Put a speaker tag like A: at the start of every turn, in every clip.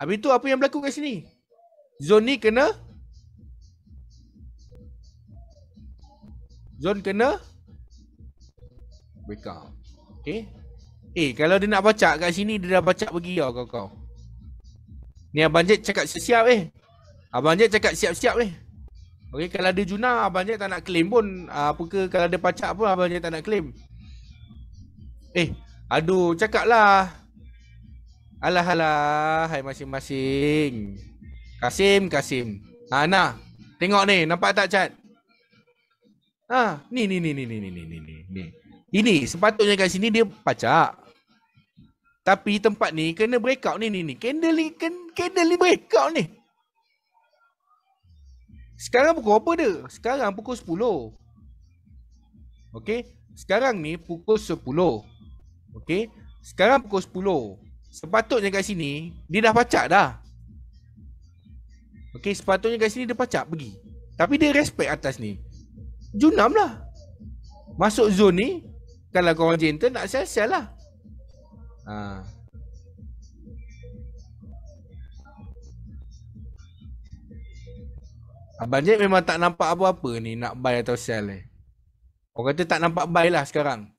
A: Habis tu apa yang berlaku kat sini? Zone ni kena zon kena Break out Okay Eh kalau dia nak bacak kat sini Dia dah bacak pergi tau kau-kau Ni Abang Jack cakap siap-siap eh Abang Jack cakap siap-siap eh Okay kalau ada Juna Abang Jack tak nak claim pun ah, apa ke kalau ada pacak pun Abang Jack tak nak claim Eh Aduh cakaplah. lah Alah alah, hai masing-masing. Kasim, Kasim. Ha nah. Tengok ni, nampak tak cat? Ha, ni ni ni ni ni ni ni ni ni. Ini sepatutnya kat sini dia pacak. Tapi tempat ni kena breakout ni ni ni. Candle ni kan candle ni breakout ni. Sekarang pukul apa dia? Sekarang pukul 10. Okay, sekarang ni pukul 10. Okay, sekarang pukul 10. Sepatutnya kat sini Dia dah pacak dah Okay sepatutnya kat sini dia pacak pergi Tapi dia respect atas ni Junam lah Masuk zone ni Kalau korang gentle nak sel-sel lah ha. Abang Jek memang tak nampak apa-apa ni Nak buy atau sell ni eh. Orang kata tak nampak buy lah sekarang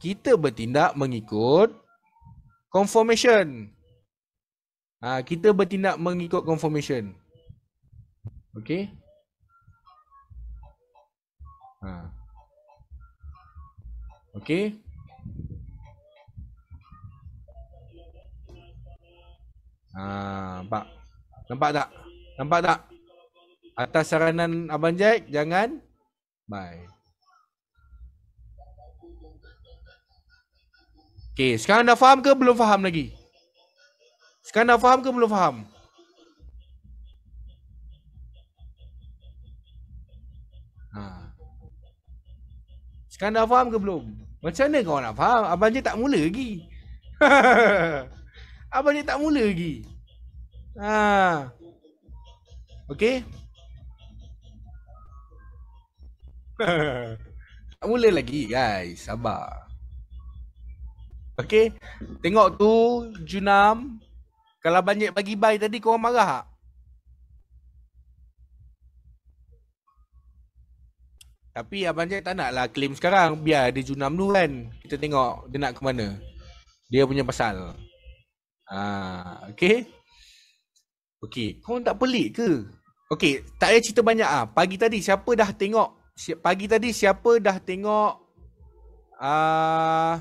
A: kita bertindak mengikut confirmation. Ha, kita bertindak mengikut confirmation. Okay. Ha. Okay. Ha, nampak? Nampak tak? Nampak tak? Atas saranan Abang Jack, jangan bye. Okay, sekarang dah faham ke belum faham lagi? Sekarang dah faham ke belum faham? Ha. Sekarang dah faham ke belum? Macam mana kau nak faham? Abang je tak mula lagi. Abang je tak mula lagi. Ha. Okay. tak mula lagi guys. Sabar. Okay. Tengok tu Junam. Kalau banyak bagi bye tadi kau orang marah tak? Tapi Abang Jack tak nak lah claim sekarang. Biar dia Junam dulu kan. Kita tengok dia nak ke mana. Dia punya pasal. Ah, ha, okay. Okay. Kau tak pelik ke? Okay. Tak payah cerita banyak ah. Pagi tadi siapa dah tengok? pagi tadi siapa dah tengok? Ah,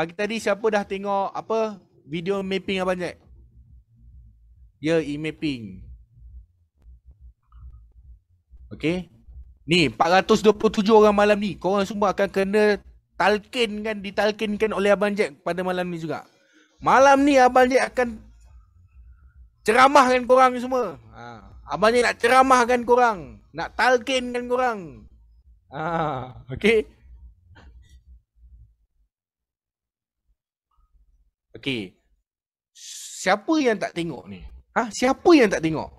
A: Pagi tadi siapa dah tengok apa video mapping Abang Jack? Ya, yeah, e-mapping. Okay. Ni, 427 orang malam ni. Korang semua akan kena talkin kan, ditalkinkan oleh Abang Jack pada malam ni juga. Malam ni Abang Jack akan ceramahkan korang semua. Ha. Abang Jack nak ceramahkan korang. Nak talkin talkinkan korang. Ha. Okay. Okey. Siapa yang tak tengok ni? Ha? Siapa yang tak tengok?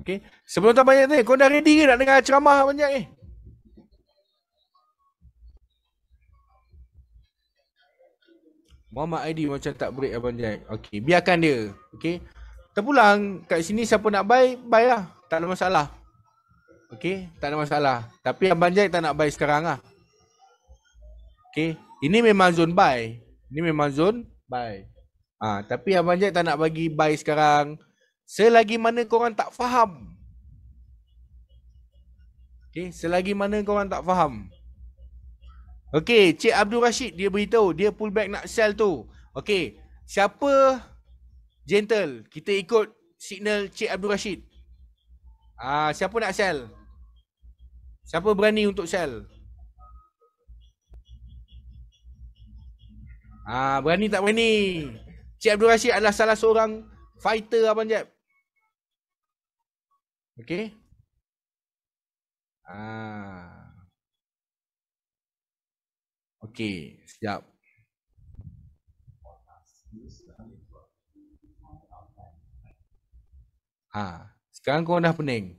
A: Okey. Sebelum tak banyak ni, kau dah ready ke nak dengar ceramah banyak ni? Muhammad ID macam tak break Abang Jai. Okey, biarkan dia. Okey. Terpulang kat sini siapa nak buy, buy lah. Tak ada masalah. Okey, tak ada masalah. Tapi Abang Jai tak nak buy sekarang lah. Okey. Ini memang zone buy. Ini memang zone buy. Ah, ha, tapi Abang Jack tak nak bagi buy sekarang. Selagi mana korang tak faham. Okay, selagi mana korang tak faham. Okay, Cik Abdul Rashid dia beritahu dia pullback nak sell tu. Okay, siapa gentle kita ikut signal Cik Abdul Rashid. Ah, ha, siapa nak sell? Siapa berani untuk sell? Ah, berani tak berani? Cik Abdul Rashid adalah salah seorang fighter Abang Jeb. Okey. Ah. Okey, Siap. Ha, sekarang kau dah pening.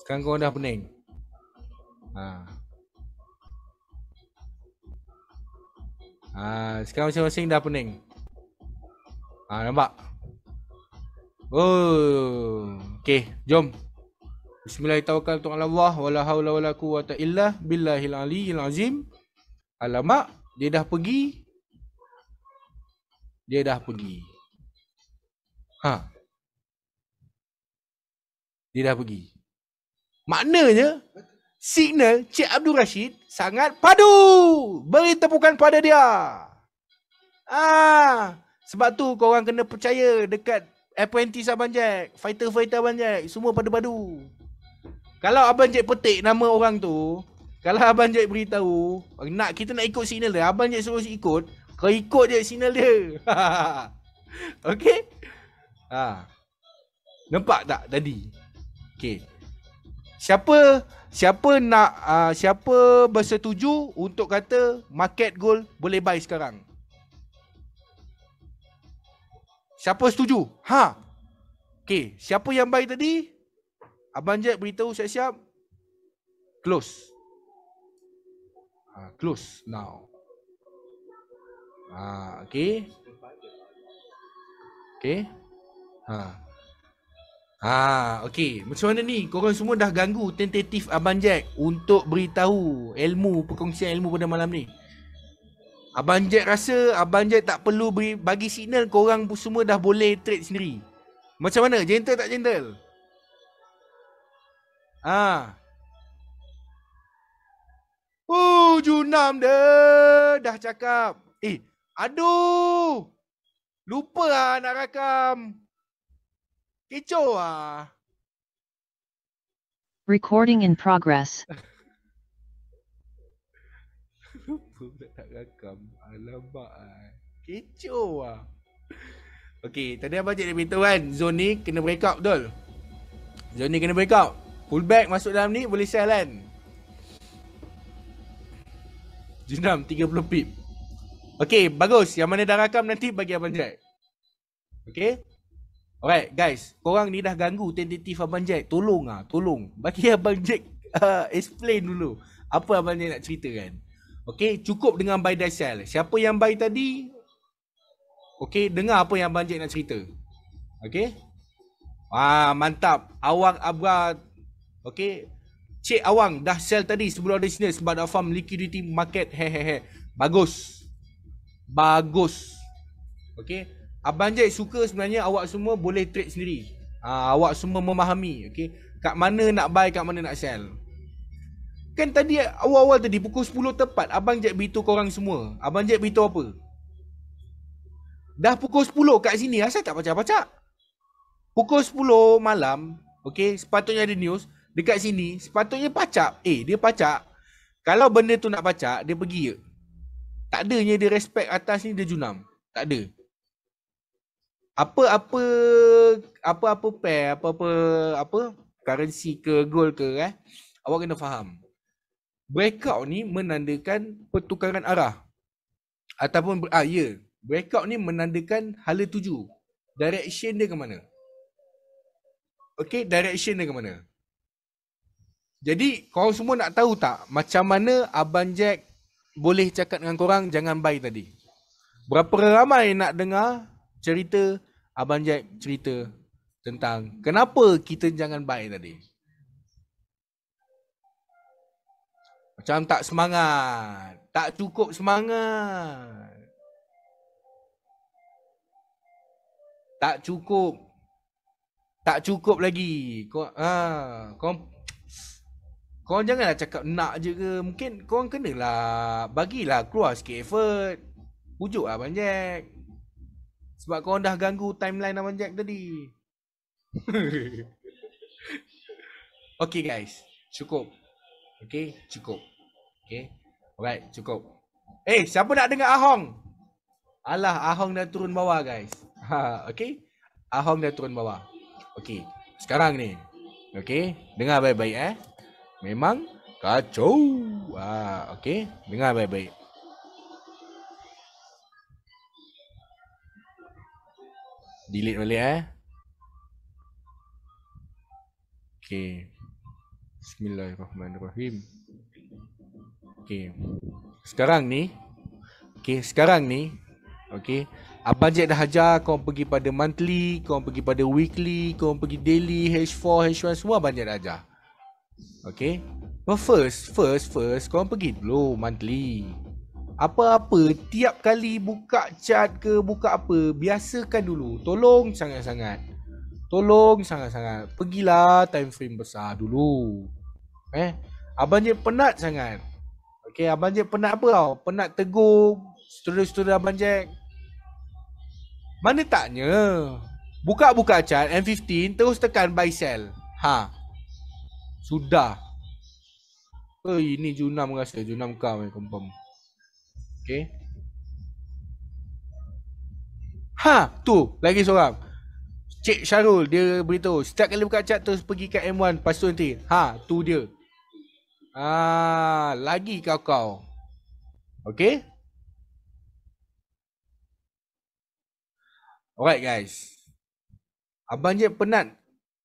A: Sekarang kau dah pening. Ha. Ha, sekarang masing-masing dah pening. Ha, nampak? Oh, okey, jom. Bismillahirrahmanirrahim. Tuhan Allah, wala haula wala quwwata illa billahil aliyil azim. Alamak, dia dah pergi. Dia dah pergi. Ha. Dia dah pergi. Maknanya, signal Cik Abdul Rashid sangat padu. Beri tepukan pada dia. Ah, sebab tu orang kena percaya dekat apprentice Abang Jack, fighter-fighter Abang Jack, semua pada padu. Kalau Abang Jack petik nama orang tu, kalau Abang Jack beritahu, nak kita nak ikut signal dia, Abang Jack suruh ikut, kau ikut je signal dia. okay? Ha. Ah. Nampak tak tadi? Okay. Siapa Siapa nak uh, siapa bersetuju untuk kata market gold boleh buy sekarang? Siapa setuju? Ha. Okay, siapa yang buy tadi? Abang Jet beritahu siap-siap. Close. Ha, close now. Ha, ah, okay, Okey. Ha. Ha, okey. Macam mana ni? Korang semua dah ganggu tentatif Abang Jack untuk beritahu ilmu, perkongsian ilmu pada malam ni. Abang Jack rasa Abang Jack tak perlu beri, bagi signal Kau korang semua dah boleh trade sendiri. Macam mana? Gentle tak gentle? Ah. Ha. Oh, Junam dah dah cakap. Eh, aduh. Lupa lah nak rakam. Kecoh ah. Recording in progress. Budak tak rakam. Alamak Kecoh lah. Okay, tadi abang cik dia beritahu kan Zone ni kena break out betul Zone ni kena break out Pullback masuk dalam ni boleh sell kan Jenam 30 pip Okay, bagus Yang mana dah rakam nanti bagi abang cik Okay Alright guys, korang ni dah ganggu tentatif Abang Jack. Tolong ah, tolong. Bagi Abang Jack uh, explain dulu apa Abang Jack nak ceritakan. Okay, cukup dengan buy dan sell. Siapa yang buy tadi? Okay, dengar apa yang Abang Jack nak cerita. Okay? Wah, mantap. Awang Abra. Okay? Cik Awang dah sell tadi sebelum ada sini sebab dah farm liquidity market. Hehehe. Bagus. Bagus. Okay? Abang Jai suka sebenarnya awak semua boleh trade sendiri. Ha, awak semua memahami. Okay? Kat mana nak buy, kat mana nak sell. Kan tadi awal-awal tadi pukul 10 tepat Abang Jack beritahu korang semua Abang Jack beritahu apa? Dah pukul 10 kat sini Asal tak pacak-pacak? Pukul 10 malam Okay sepatutnya ada news Dekat sini sepatutnya pacak Eh dia pacak Kalau benda tu nak pacak dia pergi ke? Tak adanya dia respect atas ni dia junam Tak ada apa apa apa apa pair apa apa apa currency ke gold ke eh awak kena faham breakout ni menandakan pertukaran arah ataupun ah ya yeah. breakout ni menandakan hala tuju direction dia ke mana okey direction dia ke mana jadi kau semua nak tahu tak macam mana abang Jack boleh cakap dengan korang jangan buy tadi berapa ramai nak dengar cerita Abang Jack cerita tentang kenapa kita jangan baik tadi. Macam tak semangat. Tak cukup semangat. Tak cukup. Tak cukup lagi. Kau, ha, kau, kau janganlah cakap nak je ke. Mungkin kau kena lah bagilah keluar sikit effort. Pujuk lah Abang Jack. Sebab kau dah ganggu timeline Abang Jack tadi. okay guys. Cukup. Okay. Cukup. Okay. Alright. Cukup. Eh, hey, siapa nak dengar Ahong? Alah, Ahong dah turun bawah guys. Ha, okay. Ahong dah turun bawah. Okay. Sekarang ni. Okay. Dengar baik-baik eh. Memang kacau. Ha, okay. Dengar baik-baik. Delete balik eh. Okay. Bismillahirrahmanirrahim. Okay. Sekarang ni. Okay. Sekarang ni. Okay. Abang Jack dah ajar kau pergi pada monthly, kau pergi pada weekly, kau pergi daily, H4, H1, semua Abang Jack dah ajar. Okay. But first, first, first, kau pergi dulu monthly apa-apa tiap kali buka chat ke buka apa biasakan dulu tolong sangat-sangat tolong sangat-sangat pergilah time frame besar dulu eh abang je penat sangat Okay, abang je penat apa tau penat tegur seterusnya abang Jack mana taknya buka buka chat M15 terus tekan buy sell ha sudah Oh, ini Junam rasa Junam kau eh, confirm Okay. Ha, tu lagi seorang. Cik Syarul dia beritahu setiap kali buka cat terus pergi ke M1 pas tu nanti. Ha, tu dia. Ah, lagi kau kau. Okay. Alright guys. Abang je penat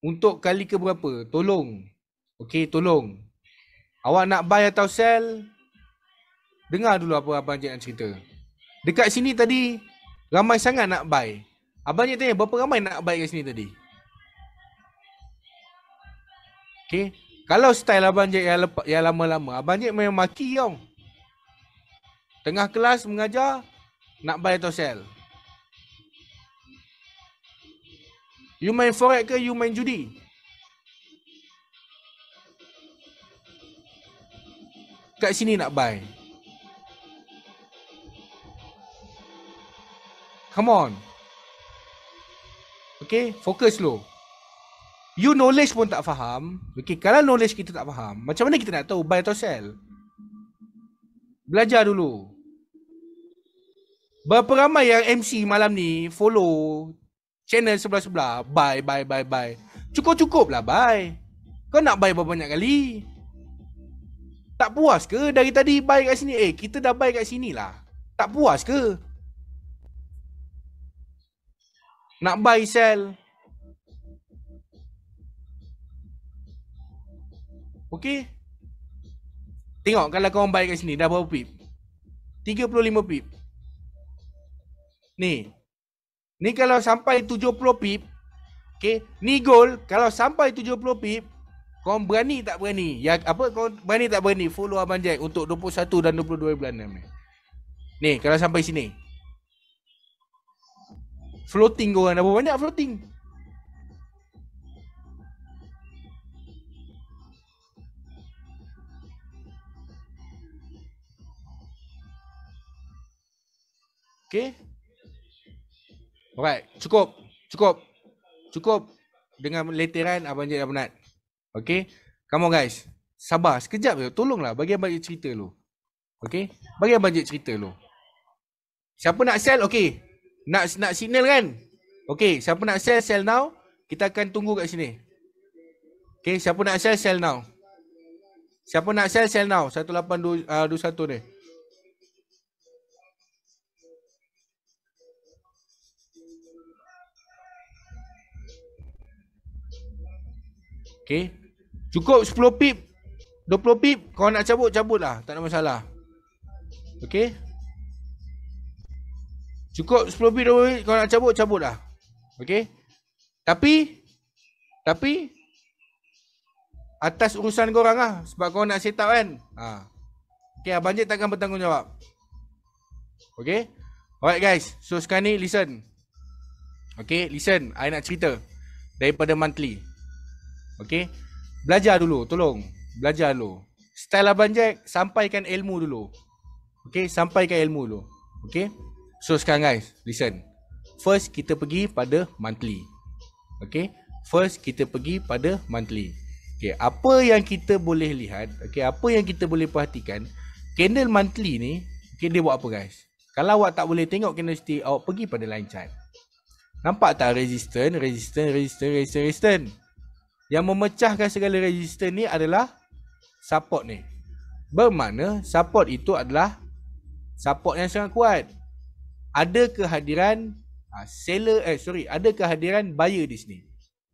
A: untuk kali ke berapa? Tolong. Okay, tolong. Awak nak buy atau sell? Dengar dulu apa Abang Jack nak cerita. Dekat sini tadi, ramai sangat nak buy. Abang Jack tanya, berapa ramai nak buy kat sini tadi? Okay. Kalau style Abang Jack yang, lepa, lama-lama, Abang Jack memang maki yong. Tengah kelas mengajar, nak buy atau sell. You main forex ke you main judi? Kat sini nak buy. Come on. Okay, focus lo. You knowledge pun tak faham. Okay, kalau knowledge kita tak faham, macam mana kita nak tahu buy atau sell? Belajar dulu. Berapa ramai yang MC malam ni follow channel sebelah-sebelah, buy, buy, buy, buy. Cukup-cukup lah buy. Kau nak buy berapa banyak kali? Tak puas ke dari tadi buy kat sini? Eh, kita dah buy kat sini lah. Tak puas ke? Nak buy sell. Okey. Tengok kalau kau buy kat sini dah berapa pip? 35 pip. Ni. Ni kalau sampai 70 pip, okey, ni goal kalau sampai 70 pip, kau berani tak berani? Ya apa kau berani tak berani follow abang Jack untuk 21 dan 22 bulan ni. Ni kalau sampai sini. Floating korang dah banyak floating Okay Alright cukup Cukup Cukup Dengan leteran Abang Jek dah penat Okay Come on guys Sabar sekejap je Tolonglah bagi Abang Jek cerita dulu Okay Bagi Abang Jek cerita dulu Siapa nak sell Okay nak nak signal kan? Okey, siapa nak sell sell now? Kita akan tunggu kat sini. Okey, siapa nak sell sell now? Siapa nak sell sell now? 1821 uh, ah, ni. Okey. Cukup 10 pip. 20 pip kau nak cabut cabutlah, tak ada masalah. Okey. Cukup 10 bit, 20 bit kau nak cabut, cabut lah. Okay. Tapi, tapi, atas urusan korang lah. Sebab kau nak set up kan. Ha. Okay, Abang Jek takkan bertanggungjawab. Okay. Alright guys, so sekarang ni listen. Okay, listen. I nak cerita. Daripada monthly. Okay. Belajar dulu, tolong. Belajar dulu. Style Abang Jack, sampaikan ilmu dulu. Okay, sampaikan ilmu dulu. Okay. So sekarang guys, listen. First kita pergi pada monthly. Okay. First kita pergi pada monthly. Okay. Apa yang kita boleh lihat. Okay. Apa yang kita boleh perhatikan. Candle monthly ni. Okay. Dia buat apa guys. Kalau awak tak boleh tengok candlestick. Awak pergi pada line chart. Nampak tak resistant, resistant, resistant, resistant, resistant. Yang memecahkan segala resistant ni adalah support ni. Bermakna support itu adalah support yang sangat kuat ada kehadiran uh, seller eh sorry ada kehadiran buyer di sini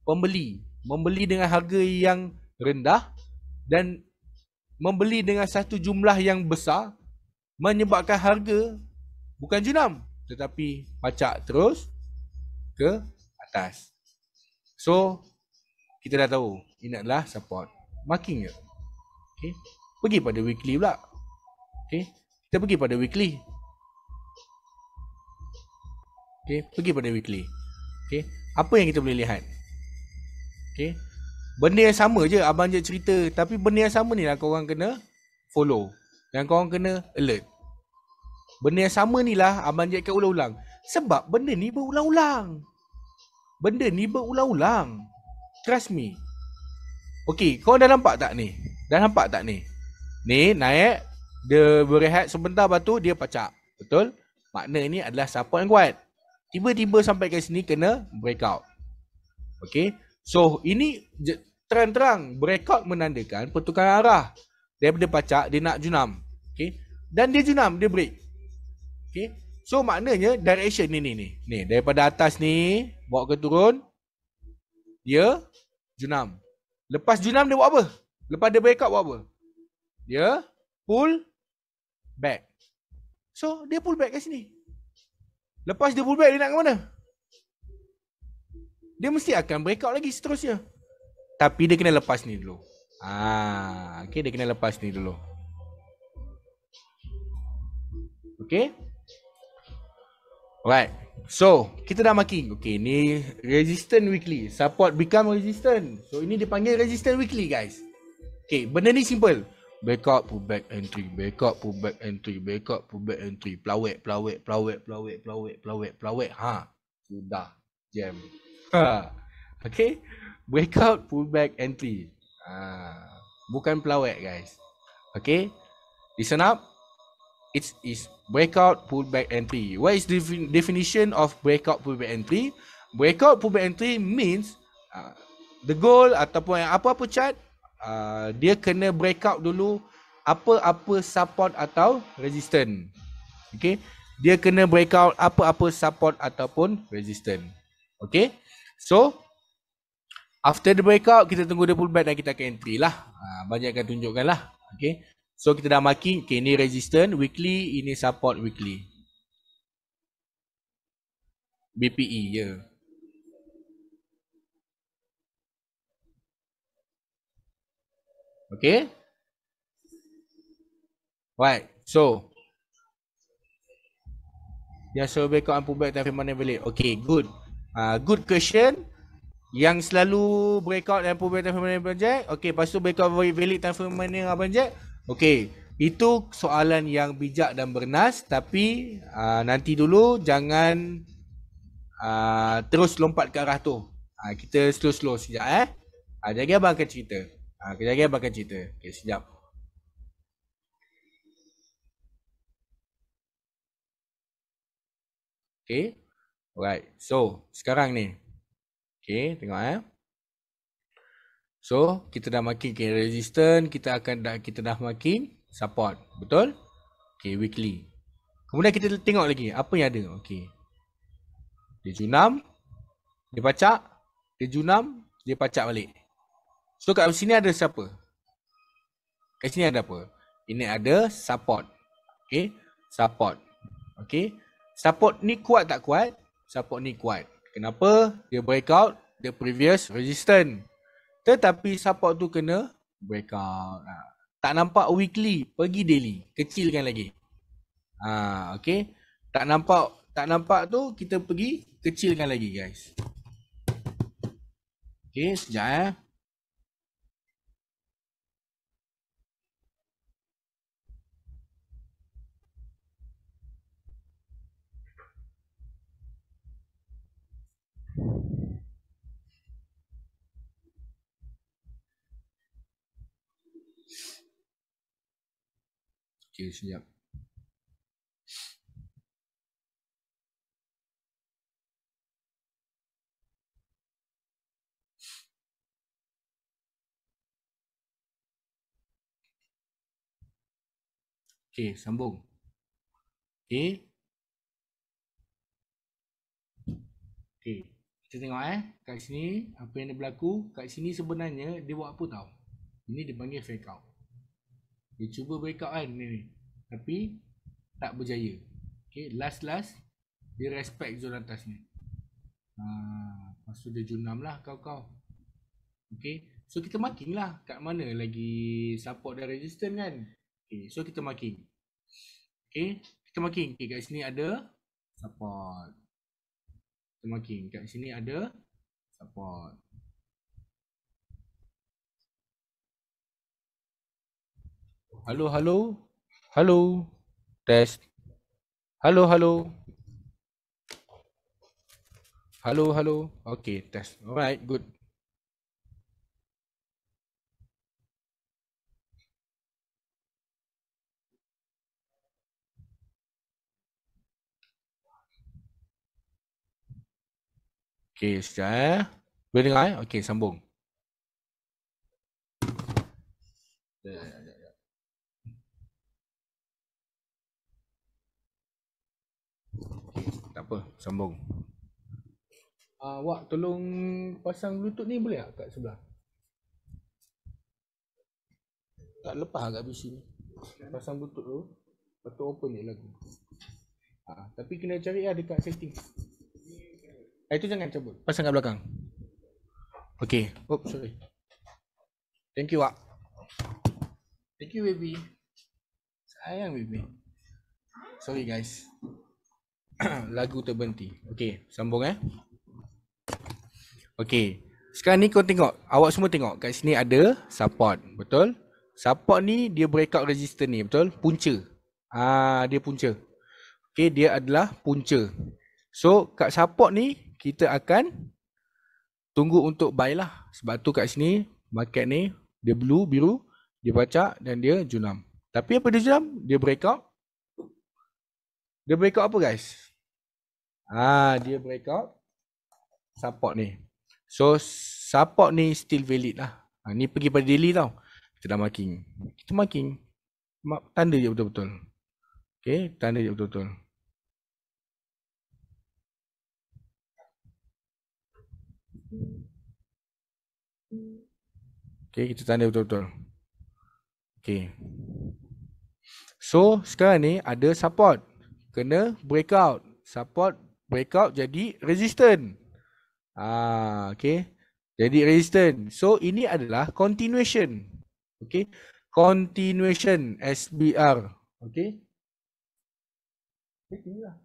A: pembeli membeli dengan harga yang rendah dan membeli dengan satu jumlah yang besar menyebabkan harga bukan junam tetapi pacak terus ke atas so kita dah tahu ini adalah support marking je okay. pergi pada weekly pula okay. kita pergi pada weekly Okey, pergi pada weekly. Okey, apa yang kita boleh lihat? Okey. Benda yang sama je abang je cerita tapi benda yang sama ni lah kau orang kena follow dan kau orang kena alert. Benda yang sama ni lah abang je kat ulang-ulang. Sebab benda ni berulang-ulang. Benda ni berulang-ulang. Trust me. Okey, kau dah nampak tak ni? Dah nampak tak ni? Ni naik, dia berehat sebentar batu dia pacak. Betul? Makna ini adalah support yang kuat tiba-tiba sampai ke sini kena breakout. Okay. So ini terang-terang breakout menandakan pertukaran arah daripada pacak dia nak junam. Okay. Dan dia junam, dia break. Okay. So maknanya direction ni ni ni. Ni daripada atas ni bawa ke turun dia junam. Lepas junam dia buat apa? Lepas dia breakout buat apa? Dia pull back. So dia pull back kat sini. Lepas dia pullback dia nak ke mana? Dia mesti akan break lagi seterusnya. Tapi dia kena lepas ni dulu. Ah, okey dia kena lepas ni dulu. Okey? Alright. So, kita dah marking. Okay, ni resistant weekly. Support become resistant. So, ini dipanggil resistant weekly, guys. Okay, benda ni simple. Backup fullback entry, backup fullback entry, backup fullback entry. Pelawek, pelawek, pelawek, pelawek, pelawek, pelawek, pelawek. Ha, sudah jam. Ha. Okay, breakout fullback entry. Ha. Bukan pelawek guys. Okay, listen up. It is breakout pullback entry. What is the definition of breakout pullback entry? Breakout pullback entry means uh, the goal ataupun apa-apa chart Ah, dia kena break out dulu apa-apa support atau resistance. Okay. Dia kena break out apa-apa support ataupun resistance. Okay. So, after the breakout, kita tunggu dia pullback dan kita akan entry lah. Ah, banyak akan tunjukkan lah. Okay. So, kita dah marking. Okay, ni resistance weekly, ini support weekly. BPE, ya. Yeah. Okay. Right. So. Yang survey kau ampun back time mana balik. Okay. Good. Uh, good question. Yang selalu breakout dan ampun back time mana Abang Okay. Lepas tu breakout very valid time mana Abang Jack. Okay. Itu soalan yang bijak dan bernas. Tapi uh, nanti dulu jangan uh, terus lompat ke arah tu. Uh, kita slow-slow sekejap eh. Uh, jadi Abang akan cerita. Ha, ah, kejap lagi akan cerita. Okay, sekejap. Okay. Alright. So, sekarang ni. Okay, tengok eh. So, kita dah marking okay, resistance. Kita akan dah, kita dah marking support. Betul? Okay, weekly. Kemudian kita tengok lagi apa yang ada. Okay. Dia junam. Dia pacak. Dia junam. Dia pacak balik. So kat sini ada siapa? Kat sini ada apa? Ini ada support. Okay. Support. Okay. Support ni kuat tak kuat? Support ni kuat. Kenapa? Dia breakout the previous resistance. Tetapi support tu kena breakout. Ha. Tak nampak weekly, pergi daily. Kecilkan lagi. Ha, okay. Tak nampak tak nampak tu, kita pergi kecilkan lagi guys. Okay, sekejap ya. Okey, sekejap. sambung. Okey. Okey. Kita tengok eh kat sini apa yang berlaku kat sini sebenarnya dia buat apa tau ini dia panggil fake out dia cuba break out kan ni, ni. tapi tak berjaya okey last last dia respect zone atas ni ha lepas tu dia junam lah kau-kau okey so kita marking lah kat mana lagi support dan resistance kan okey so kita marking okey kita marking okey kat sini ada support kita marking kat sini ada support halo halo halo test halo halo halo halo Okay, test alright good Okey, sekejap eh. Boleh dengar eh? Okey, sambung. Tak apa, sambung. Uh, Wak, tolong pasang bluetooth ni boleh tak kat sebelah? Tak lepas kat PC ni. Pasang bluetooth tu. Lepas open ni lagu. Uh, tapi kena cari lah dekat setting. Eh tu jangan cabut. Pasang kat belakang. Okay. Oh sorry. Thank you, Wak. Thank you, baby. Sayang, baby. Sorry, guys. Lagu terbenti. Okay, sambung eh. Okay. Sekarang ni kau tengok. Awak semua tengok. Kat sini ada support. Betul? Support ni dia breakout resistor ni. Betul? Punca. Ah, dia punca. Okay, dia adalah punca. So, kat support ni kita akan tunggu untuk buy lah. Sebab tu kat sini market ni dia blue, biru, dia pacak dan dia junam. Tapi apa dia junam? Dia breakout. Dia breakout apa guys? Ah dia breakout support ni. So support ni still valid lah. Ha, ni pergi pada daily tau. Kita dah marking. Kita marking. Tanda je betul-betul. Okay, tanda je betul-betul. Okay kita tanda betul-betul. Okay. So, sekarang ni ada support. Kena breakout. Support breakout jadi resistant. Ah, okay. Jadi resistant. So, ini adalah continuation. Okay. Continuation SBR. Okay. Okey, inilah.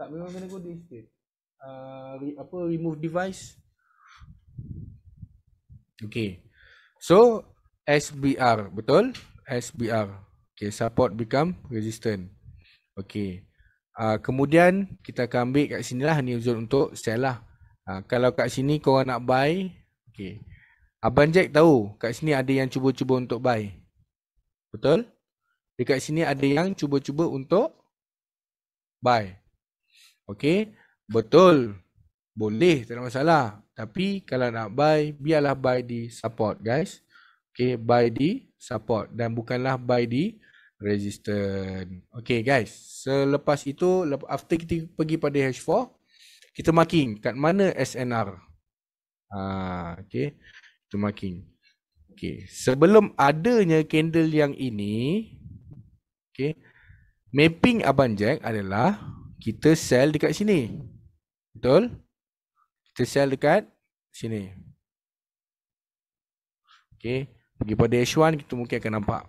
A: Tak memang kena go this state. Uh, ah, re, apa remove device Okay. So, SBR. Betul? SBR. Okay. Support become resistant. Okay. Uh, kemudian, kita akan ambil kat sini lah. Ini zone untuk sell lah. Uh, kalau kat sini korang nak buy. Okay. Abang Jack tahu kat sini ada yang cuba-cuba untuk buy. Betul? Dekat sini ada yang cuba-cuba untuk buy. Okay. Betul. Boleh. Tak ada masalah. Tapi kalau nak buy, biarlah buy di support guys. Okay, buy di support dan bukanlah buy di resistance. Okay guys, selepas itu, after kita pergi pada H4, kita marking kat mana SNR. Ha, okay, kita marking. Okay, sebelum adanya candle yang ini, okay, mapping Abang Jack adalah kita sell dekat sini. Betul? Kita sell dekat sini. Okay. Pergi pada H1 kita mungkin akan nampak.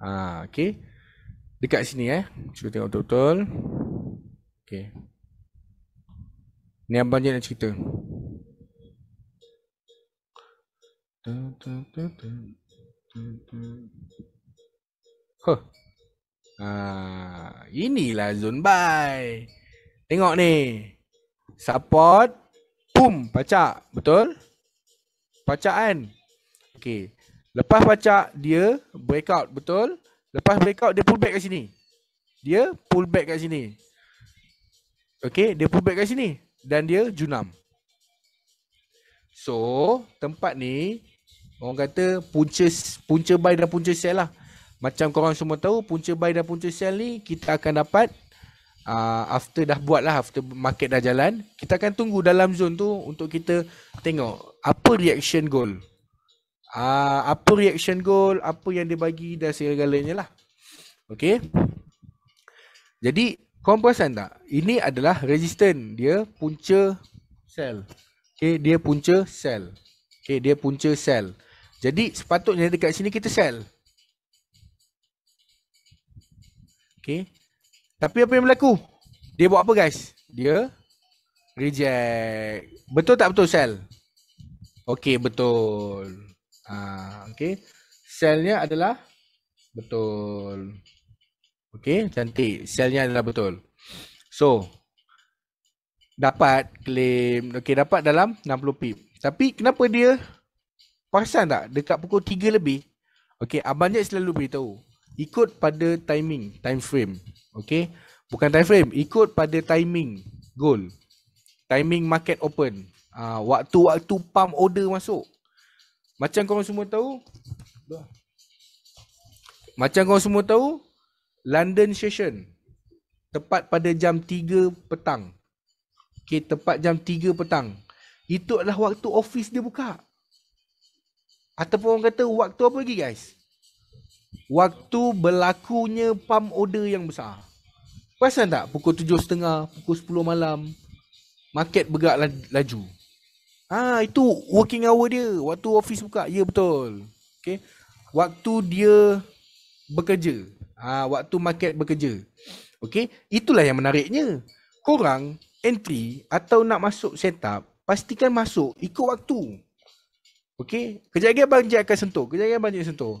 A: Ah, okay. Dekat sini eh. Cuba tengok betul-betul. Okay. Ni abang nak cerita. Huh. Ha, inilah zone buy. Tengok ni. Support. Boom. Pacak. Betul? Pacak kan? Okay. Lepas pacak, dia breakout. Betul? Lepas breakout, dia pullback back kat sini. Dia pullback back kat sini. Okay. Dia pullback back kat sini. Dan dia junam. So, tempat ni, orang kata punca, punca buy dan punca sell lah. Macam korang semua tahu Punca buy dan punca sell ni Kita akan dapat uh, After dah buat lah After market dah jalan Kita akan tunggu dalam zone tu Untuk kita tengok Apa reaction goal uh, Apa reaction goal Apa yang dia bagi Dan segala-galanya lah Okay Jadi Korang perasan tak? Ini adalah resistance dia punca sell. Okay, dia punca sell. Okay, dia punca sell. Jadi sepatutnya dekat sini kita sell. Okay. Tapi apa yang berlaku? Dia buat apa guys? Dia reject. Betul tak betul sel? Okay, betul. Ha, okay. Selnya adalah betul. Okay, cantik. Selnya adalah betul. So, dapat claim. Okay, dapat dalam 60 pip. Tapi kenapa dia perasan tak dekat pukul 3 lebih? Okay, abangnya selalu beritahu ikut pada timing, time frame. Okay? Bukan time frame, ikut pada timing goal. Timing market open. Uh, waktu-waktu pump order masuk. Macam korang semua tahu, macam korang semua tahu, London session tepat pada jam 3 petang. Okay, tepat jam 3 petang. Itu adalah waktu office dia buka. Ataupun orang kata waktu apa lagi guys? waktu berlakunya pump order yang besar. Perasan tak pukul tujuh setengah, pukul sepuluh malam market bergerak laju. Ah itu working hour dia waktu office buka. Ya betul. Okay, Waktu dia bekerja. Ah ha, waktu market bekerja. Okay, itulah yang menariknya. Korang entry atau nak masuk setup, pastikan masuk ikut waktu. Okay, kejap lagi abang Jack akan sentuh. Kejap lagi abang Jack sentuh.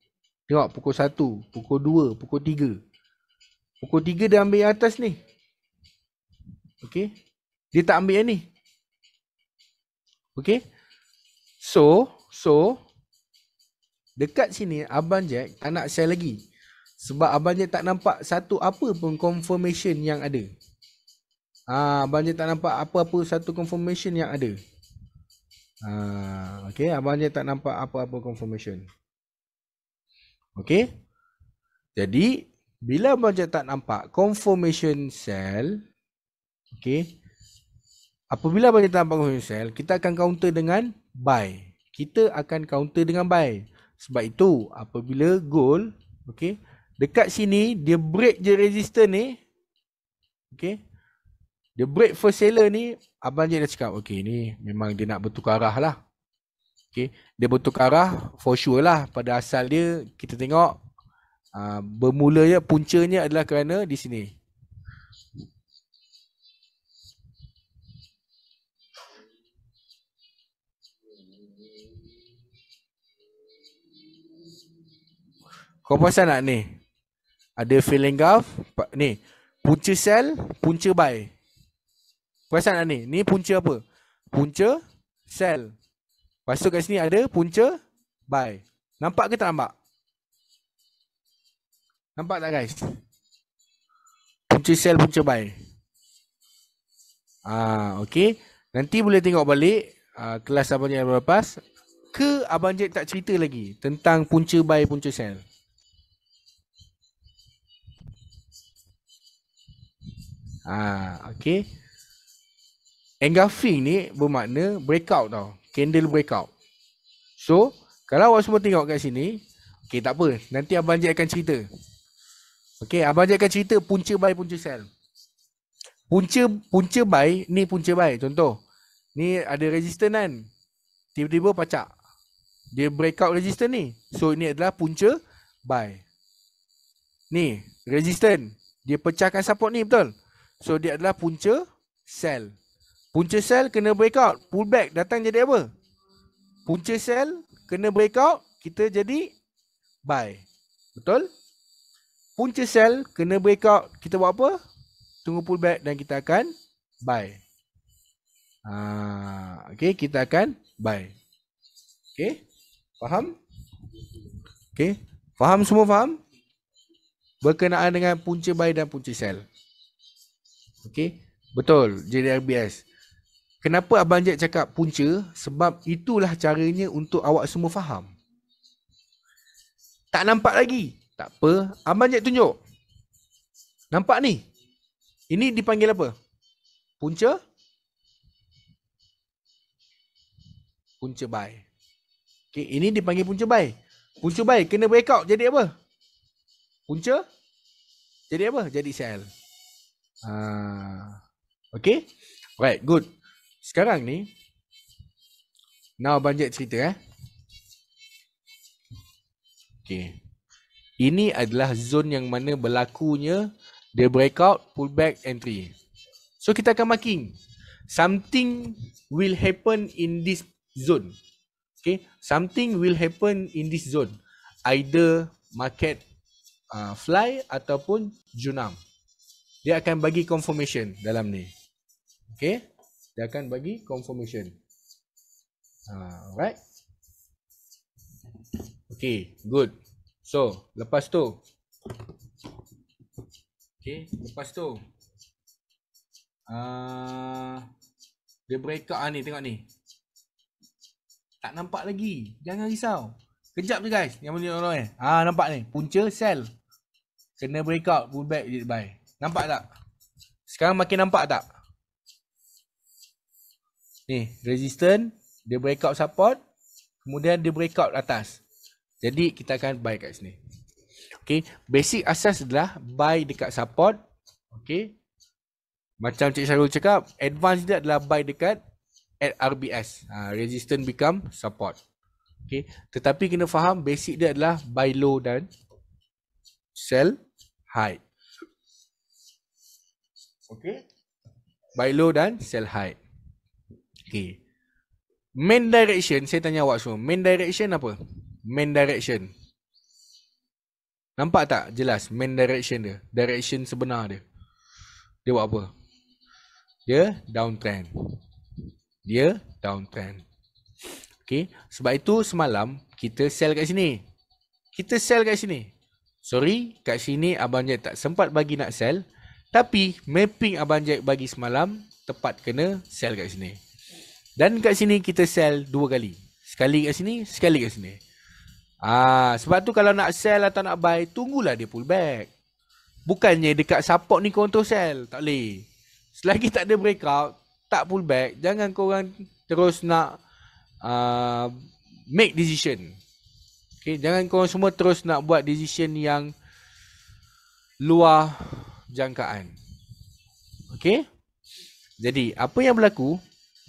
A: Tengok pukul 1, pukul 2, pukul 3. Pukul 3 dia ambil yang atas ni. Okey. Dia tak ambil yang ni. Okey. So, so dekat sini Abang Jack tak nak share lagi. Sebab Abang Jack tak nampak satu apa pun confirmation yang ada. ha, Abang Jack tak nampak apa-apa satu confirmation yang ada. Ah, ha, okey, Abang Jack tak nampak apa-apa confirmation. Okay. Jadi, bila macam tak nampak confirmation cell, okay. Apabila macam tak nampak confirmation cell, kita akan counter dengan buy. Kita akan counter dengan buy. Sebab itu, apabila gold, okay. Dekat sini, dia break je resistor ni. Okay. Dia break first seller ni, Abang Jack dah cakap, okay ni memang dia nak bertukar arah lah. Okay. Dia bertukar arah for sure lah pada asal dia kita tengok uh, bermulanya puncanya adalah kerana di sini. Kau pasal nak ni? Ada feeling gulf ni. Punca sel, punca buy. Pasal tak ni? Ni punca apa? Punca sel. Lepas tu kat sini ada punca buy. Nampak ke tak nampak? Nampak tak guys? Punca sell, punca buy. Ah, okay. Nanti boleh tengok balik ah, kelas Abang Jek lepas. Ke Abang Jack tak cerita lagi tentang punca buy, punca sell? Ah, okay. Engulfing ni bermakna breakout tau candle breakout. So, kalau awak semua tengok kat sini, okay tak apa, nanti Abang Jek akan cerita. Okay, Abang Jek akan cerita punca buy, punca sell. Punca punca buy, ni punca buy contoh. Ni ada resistance kan? Tiba-tiba pacak. Dia breakout resistance ni. So, ini adalah punca buy. Ni, resistance. Dia pecahkan support ni betul. So, dia adalah punca sell. Punca sell kena breakout Pullback datang jadi apa? Punca sell kena breakout Kita jadi buy Betul? Punca sell kena breakout Kita buat apa? Tunggu pullback dan kita akan buy ha, Okay kita akan buy Okay faham? Okay faham semua faham? Berkenaan dengan punca buy dan punca sell Okay Betul JDRBS Kenapa Abang Jack cakap punca? Sebab itulah caranya untuk awak semua faham. Tak nampak lagi. Tak apa. Abang Jack tunjuk. Nampak ni? Ini dipanggil apa? Punca? Punca bay. Okay, ini dipanggil punca bay. Punca bay. kena breakout jadi apa? Punca? Jadi apa? Jadi sel. Ah. Okay? Right, good. Sekarang ni Now banjir cerita eh Okay Ini adalah zone yang mana berlakunya Dia breakout, pullback, entry So kita akan marking Something will happen in this zone Okay Something will happen in this zone Either market uh, fly ataupun junam Dia akan bagi confirmation dalam ni Okay dia akan bagi confirmation ha, alright Okay, good so lepas tu okay, lepas tu uh, dia breakout lah ni tengok ni tak nampak lagi jangan risau kejap je guys yang boleh tengok eh. ha, nampak ni punca sell kena breakout pullback buy nampak tak sekarang makin nampak tak Ni, resistant, dia break out support, kemudian dia break out atas. Jadi kita akan buy kat sini. Okay, basic asas adalah buy dekat support. Okay, Macam Cik Syarul cakap, advance dia adalah buy dekat at RBS. Ha, resistant become support. Okay, tetapi kena faham basic dia adalah buy low dan sell high. Okay, Buy low dan sell high. Okay. Main direction, saya tanya awak semua. Main direction apa? Main direction. Nampak tak jelas main direction dia? Direction sebenar dia. Dia buat apa? Dia downtrend. Dia downtrend. Okay. Sebab itu semalam kita sell kat sini. Kita sell kat sini. Sorry, kat sini Abang Jack tak sempat bagi nak sell. Tapi mapping Abang Jack bagi semalam tepat kena sell kat sini. Dan kat sini kita sell dua kali. Sekali kat sini, sekali kat sini. Ah, sebab tu kalau nak sell atau nak buy, tunggulah dia pull back. Bukannya dekat support ni kau terus sell, tak boleh. Selagi tak ada breakout, tak pull back, jangan kau orang terus nak uh, make decision. Okay, jangan kau semua terus nak buat decision yang luar jangkaan. Okay? Jadi, apa yang berlaku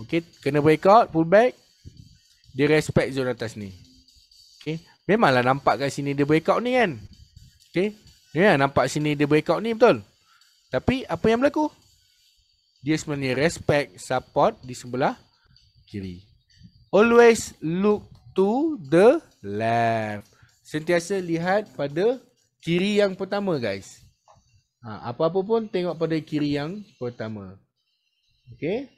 A: Okay. Kena breakout, pull back. Dia respect zone atas ni. Okay. Memanglah nampak kat sini dia breakout ni kan. Okay. Ya, yeah, nampak sini dia breakout ni betul. Tapi apa yang berlaku? Dia sebenarnya respect support di sebelah kiri. Always look to the left. Sentiasa lihat pada kiri yang pertama guys. Ha, apa-apa pun tengok pada kiri yang pertama. Okay.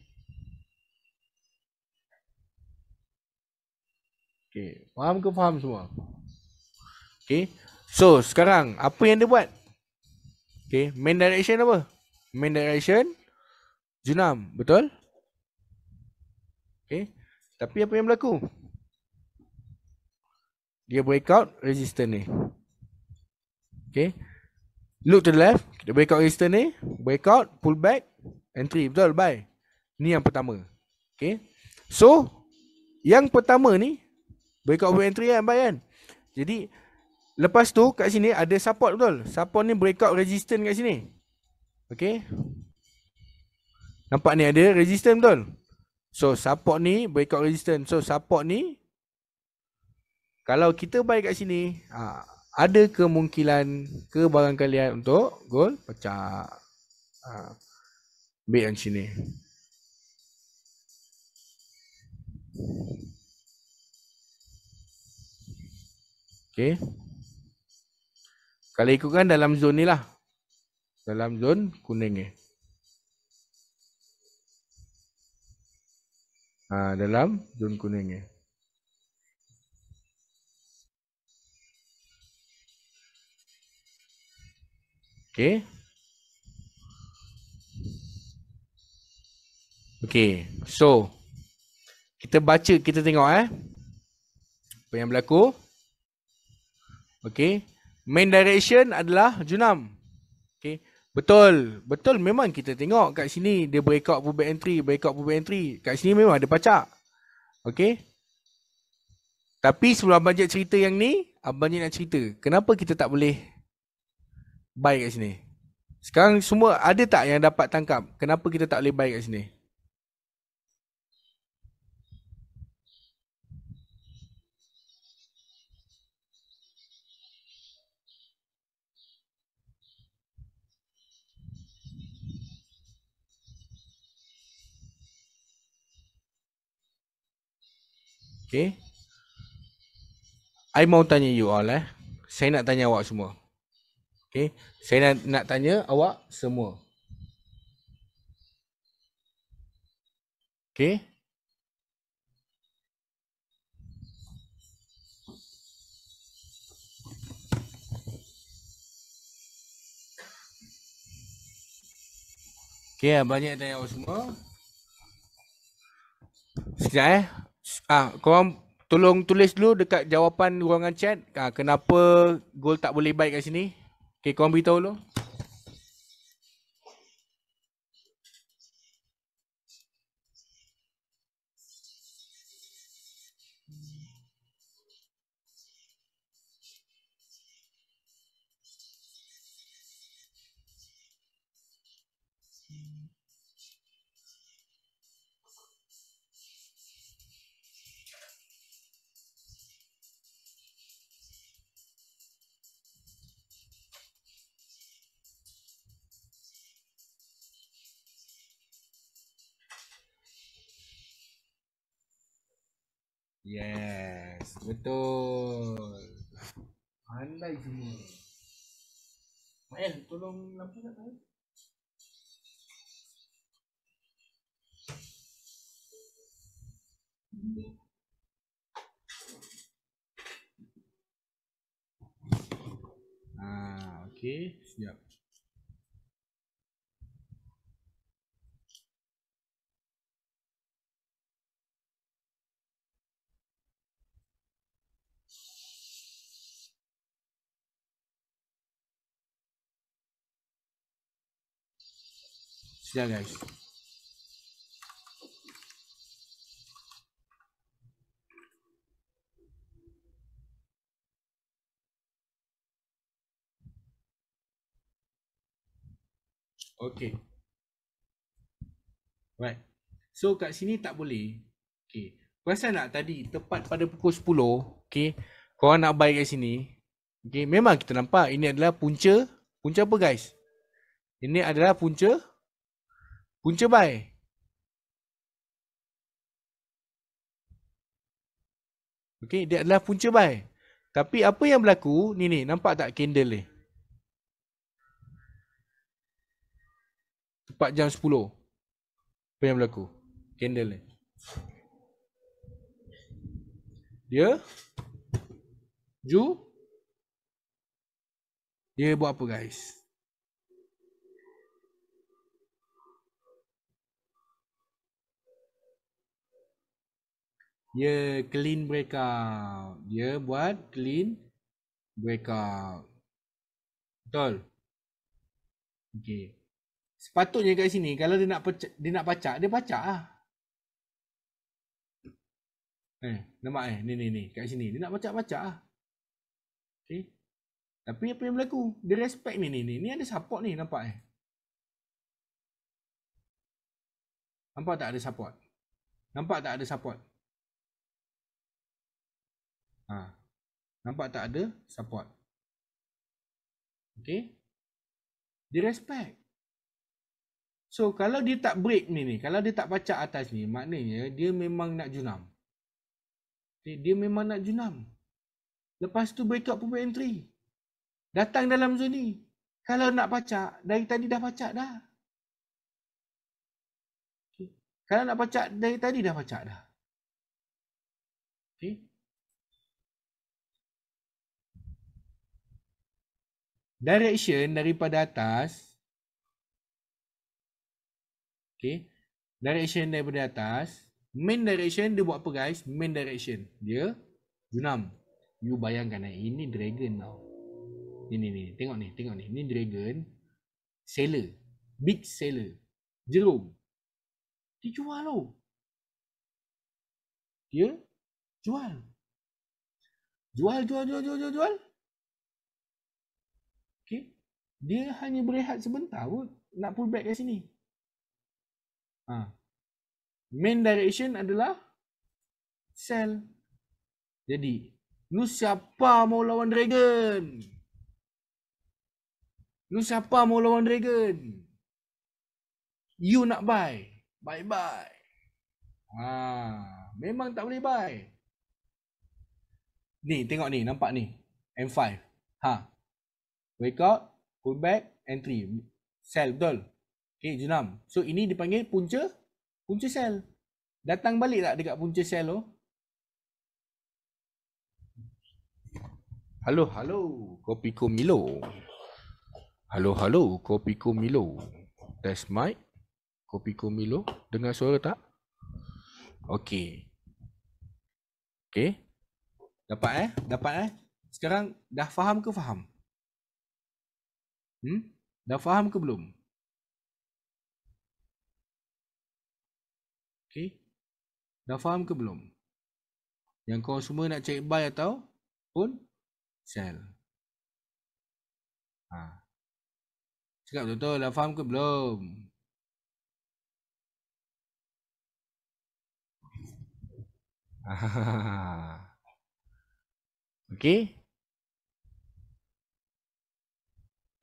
A: Okey, faham ke faham semua? Okay, So, sekarang apa yang dia buat? Okay, main direction apa? Main direction junam, betul? Okay, Tapi apa yang berlaku? Dia breakout resistor ni. Okay, Look to the left, kita breakout resistor ni, breakout, pull back, entry, betul? Buy. Ni yang pertama. Okay, So, yang pertama ni Breakout pun entry kan Baik kan Jadi Lepas tu kat sini ada support betul Support ni breakout resistant kat sini Okay Nampak ni ada resistant betul So support ni breakout resistant So support ni Kalau kita buy kat sini ha, Ada kemungkinan ke barang kalian untuk gold pecah ha, Ambil yang sini Okay. Kalau ikutkan dalam zon ni lah. Dalam zon kuning ni. Ha, dalam zon kuning ni. Okay. Okay. So. Kita baca, kita tengok eh. Apa yang berlaku. Okay. Okay. Main direction adalah Junam. Okay. Betul. Betul memang kita tengok kat sini dia breakout public entry, breakout public entry. Kat sini memang ada pacak. Okay. Tapi sebelum Abang Jek cerita yang ni, Abang Jek nak cerita. Kenapa kita tak boleh buy kat sini? Sekarang semua ada tak yang dapat tangkap? Kenapa kita tak boleh buy kat sini? Okay. I mau tanya you all eh. Saya nak tanya awak semua. Okay. Saya nak, nak tanya awak semua. Okay. Okay, banyak tanya awak semua. Sekejap eh. Ah, kau korang tolong tulis dulu dekat jawapan ruangan chat ah, kenapa gol tak boleh baik kat sini. Kau korang beritahu dulu. Yes, betul. Pandai semua. Mael, tolong lampu tak tahu. Ah, okey, siap. Sekejap ya, guys. Okay. Right. So kat sini tak boleh. Okay. Perasan tak tadi tepat pada pukul 10. Okay. Korang nak buy kat sini. Okay. Memang kita nampak ini adalah punca. Punca apa guys? Ini adalah punca. Punca bay. Okey, dia adalah punca bay. Tapi apa yang berlaku? Ni ni, nampak tak candle ni? Tepat jam 10. Apa yang berlaku? Candle ni. Dia ju Dia buat apa guys? dia clean breakout dia buat clean breakout betul okey sepatutnya kat sini kalau dia nak pecah, dia nak pacak dia pacaklah eh nampak eh ni ni ni kat sini dia nak pacak-pacaklah okey tapi apa yang berlaku dia respect ni ni ni ni ada support ni nampak eh nampak tak ada support nampak tak ada support Ha. Nampak tak ada support. Okay. Di respect. So kalau dia tak break ni ni. Kalau dia tak pacak atas ni. Maknanya dia memang nak junam. Okay. Dia memang nak junam. Lepas tu break up pun entry. Datang dalam zone ni. Kalau nak pacak. Dari tadi dah pacak dah. Okay. Kalau nak pacak. Dari tadi dah pacak dah. direction daripada atas okey direction daripada atas main direction dia buat apa guys main direction dia junam you bayangkan ni eh? ini dragon tau ni ni ni tengok ni tengok ni ni dragon seller big seller jerum dia jual tau dia ya? jual jual jual jual jual jual, jual dia hanya berehat sebentar kot nak pull back kat sini ha. main direction adalah sell jadi lu siapa mau lawan dragon lu siapa mau lawan dragon you nak buy bye bye ha. memang tak boleh buy ni tengok ni nampak ni M5 ha Wake up back, entry sell betul okay, jenam so ini dipanggil punca punca sell datang balik tak dekat punca sell tu halo halo kopi ko milo halo halo kopi ko milo test mic kopi ko milo dengar suara tak Okay, okay. dapat eh dapat eh sekarang dah faham ke faham Hmm? Dah faham ke belum? Okay. Dah faham ke belum? Yang kau semua nak cek buy atau pun sell. Ha. Cakap betul-betul dah faham ke belum? Okay.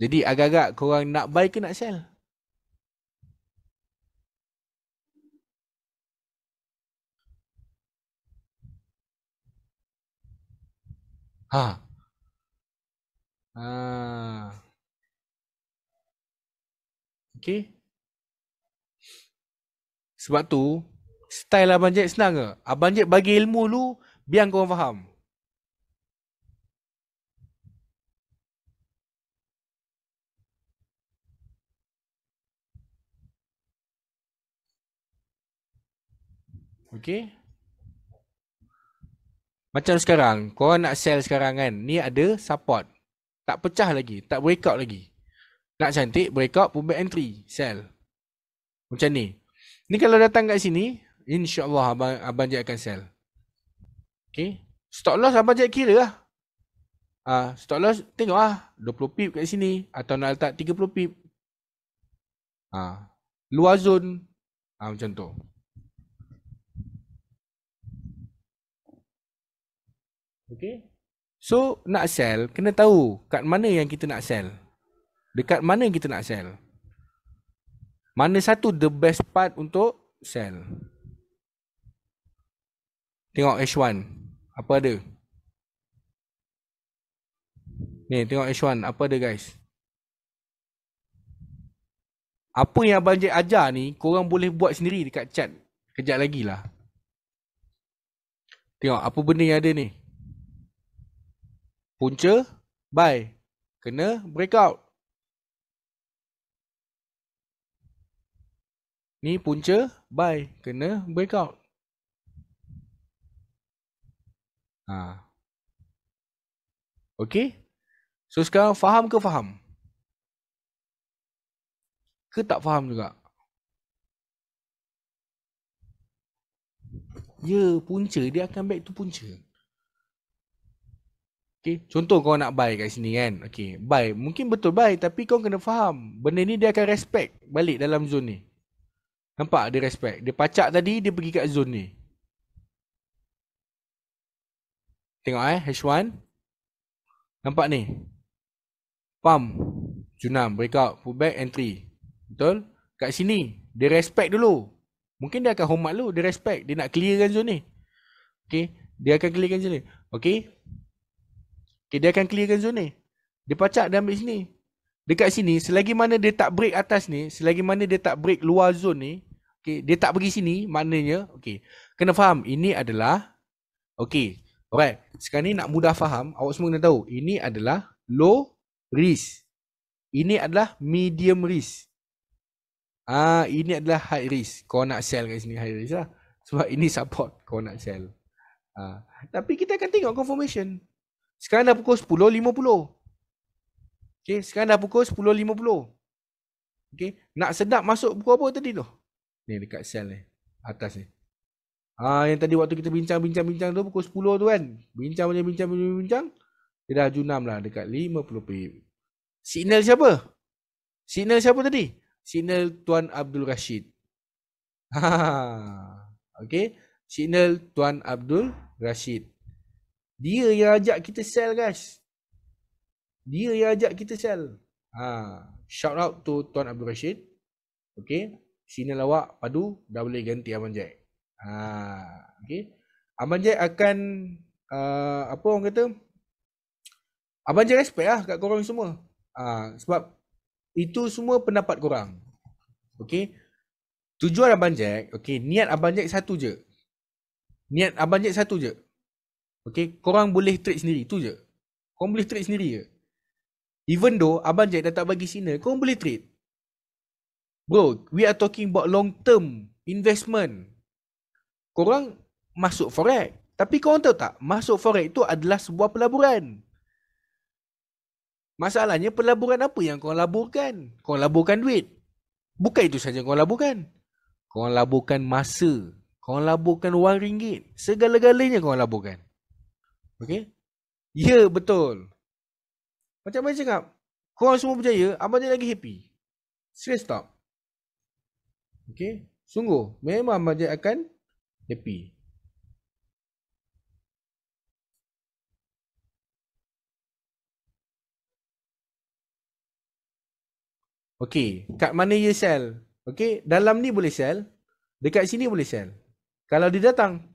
A: Jadi agak-agak korang nak buy ke nak sell? Ha. Ha. Okey. Sebab tu style Abang Jek senang ke? Abang Jek bagi ilmu lu biar kau faham. Okay. Macam sekarang, kau nak sell sekarang kan, ni ada support. Tak pecah lagi, tak break out lagi. Nak cantik, break breakout, pullback entry, sell. Macam ni. Ni kalau datang kat sini, insyaAllah abang, abang je akan sell. Okay. Stop loss abang je kira lah. Uh, ah, stop loss, tengok lah. 20 pip kat sini. Atau nak letak 30 pip. Uh, luar zone. Uh, macam tu. Okay. So nak sell kena tahu kat mana yang kita nak sell. Dekat mana yang kita nak sell. Mana satu the best part untuk sell. Tengok H1. Apa ada? Ni tengok H1. Apa ada guys? Apa yang Abang Jack ajar ni korang boleh buat sendiri dekat chat. Kejap lagi lah. Tengok apa benda yang ada ni punca buy kena breakout ni punca buy kena breakout ha okey so sekarang faham ke faham ke tak faham juga ya punca dia akan back tu punca Okay. Contoh kau nak buy kat sini kan. Okay. Buy. Mungkin betul buy. Tapi kau kena faham. Benda ni dia akan respect balik dalam zone ni. Nampak dia respect. Dia pacak tadi, dia pergi kat zone ni. Tengok eh. H1. Nampak ni. Pam, Junam. Breakout. Pullback. Entry. Betul? Kat sini. Dia respect dulu. Mungkin dia akan hormat dulu. Dia respect. Dia nak clearkan zone ni. Okay. Dia akan clearkan zone ni. Okay. Okay, dia akan clearkan zone ni. Dia pacak, dia ambil sini. Dekat sini, selagi mana dia tak break atas ni, selagi mana dia tak break luar zone ni, okay, dia tak pergi sini, maknanya, okay, kena faham, ini adalah, okay, alright, sekarang ni nak mudah faham, awak semua kena tahu, ini adalah low risk. Ini adalah medium risk. Ah, ini adalah high risk. Kau nak sell kat sini high risk lah. Sebab ini support kau nak sell. Ah, tapi kita akan tengok confirmation. Sekarang dah pukul 10.50. Okey, sekarang dah pukul 10.50. Okey, nak sedap masuk pukul apa tadi tu? Ni dekat sel ni, atas ni. Ah, yang tadi waktu kita bincang-bincang-bincang tu pukul 10 tu kan. Bincang macam bincang bincang, bincang Dia dah junam lah dekat 50 pip. Signal siapa? Signal siapa tadi? Signal Tuan Abdul Rashid. Ha. Okey, signal Tuan Abdul Rashid. Dia yang ajak kita sell guys. Dia yang ajak kita sell. Ha. Shout out to Tuan Abdul Rashid. Okay. Sini lawak padu dah boleh ganti Abang Jai. Ha. Okay. Abang Jai akan uh, apa orang kata? Abang Jai respect lah kat korang semua. Ha. Sebab itu semua pendapat korang. Okay. Tujuan Abang Jack, okay, niat Abang Jack satu je. Niat Abang Jack satu je. Okay, korang boleh trade sendiri. tu je. Korang boleh trade sendiri je. Even though Abang Jack dah tak bagi signal, korang boleh trade. Bro, we are talking about long term investment. Korang masuk forex. Tapi korang tahu tak, masuk forex itu adalah sebuah pelaburan. Masalahnya pelaburan apa yang korang laburkan? Korang laburkan duit. Bukan itu saja korang laburkan. Korang laburkan masa. Korang laburkan wang ringgit. Segala-galanya korang laburkan. Okay. Ya betul. Macam mana cakap? Korang semua berjaya, abang jadi lagi happy. Serius tak? Okay. Sungguh. Memang abang jadi akan happy. Okay. Kat mana you sell? Okay. Dalam ni boleh sell. Dekat sini boleh sell. Kalau dia datang,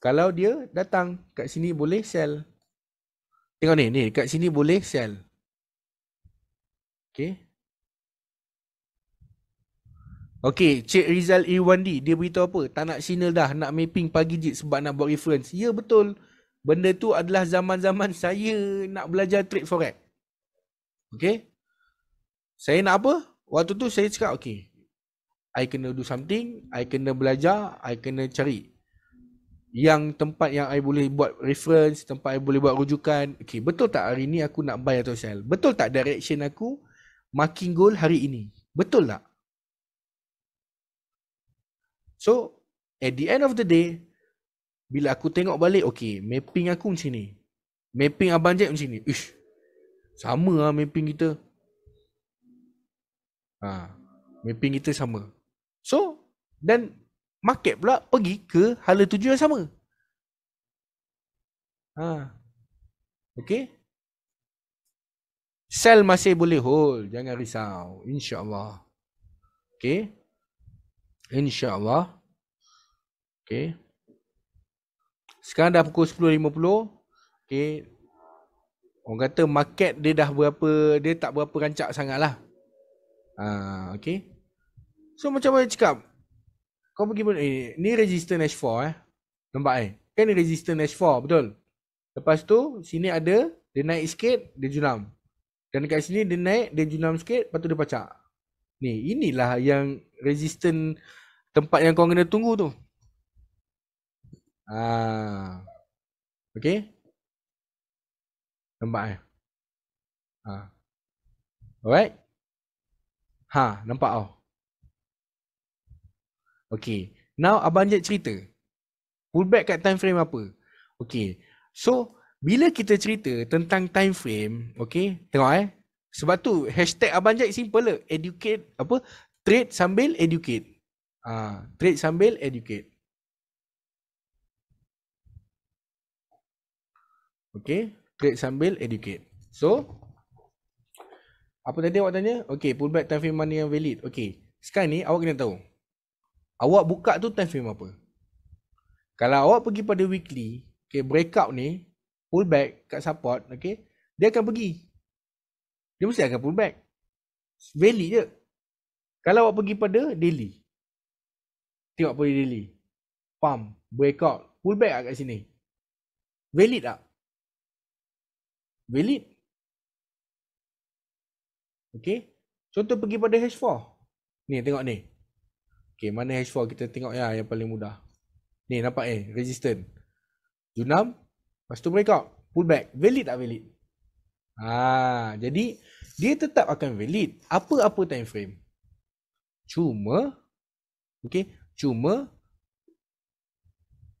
A: kalau dia datang kat sini boleh sell. Tengok ni, ni kat sini boleh sell. Okay. Okay, Cik Rizal Irwandi, dia beritahu apa? Tak nak signal dah, nak mapping pagi je sebab nak buat reference. Ya, betul. Benda tu adalah zaman-zaman saya nak belajar trade forex. Okay. Saya nak apa? Waktu tu saya cakap, okay. I kena do something, I kena belajar, I kena cari yang tempat yang I boleh buat reference, tempat I boleh buat rujukan. Okay, betul tak hari ni aku nak buy atau sell? Betul tak direction aku marking goal hari ini? Betul tak? So, at the end of the day, bila aku tengok balik, okay, mapping aku macam ni. Mapping Abang Jack macam ni. Ish, sama lah mapping kita. Ha, mapping kita sama. So, then market pula pergi ke hala tuju yang sama. Ha. Okey. Sell masih boleh hold, jangan risau. Insya-Allah. Okey. Insya-Allah. Okey. Sekarang dah pukul 10.50. Okay. Orang kata market dia dah berapa, dia tak berapa rancak sangatlah. Ha, okay. So macam mana cakap? Kau pergi pun eh, Ni resistor Nash 4 eh Nampak eh Kan ni resistor Nash 4 betul Lepas tu sini ada Dia naik sikit dia junam Dan dekat sini dia naik dia junam sikit Lepas tu dia pacak Ni inilah yang resistor Tempat yang kau kena tunggu tu Ah, Okay Nampak eh Ah, Alright Ha, nampak oh. Okay. Now Abang Jack cerita. Pullback kat time frame apa? Okay. So, bila kita cerita tentang time frame, okay, tengok eh. Sebab tu, hashtag Abang Jack simple lah. Educate, apa? Trade sambil educate. Ha, trade sambil educate. Okay. Trade sambil educate. So, apa tadi awak tanya? Okay, pullback time frame mana yang valid? Okay. Sekarang ni, awak kena tahu. Awak buka tu time frame apa? Kalau awak pergi pada weekly, okay, breakout ni, pullback, back kat support, okay, dia akan pergi. Dia mesti akan pullback, Valid je. Kalau awak pergi pada daily, tengok pada daily, pump, breakout, pullback back lah kat sini. Valid tak? Valid. Okay. Contoh pergi pada H4. Ni tengok ni. Okay, mana H4? Kita tengok ya, yang paling mudah. Ni, nampak eh? Resistant. Junam. Lepas tu breakout. Pullback. Valid tak valid? Ha, jadi, dia tetap akan valid. Apa-apa time frame. Cuma, okay, cuma,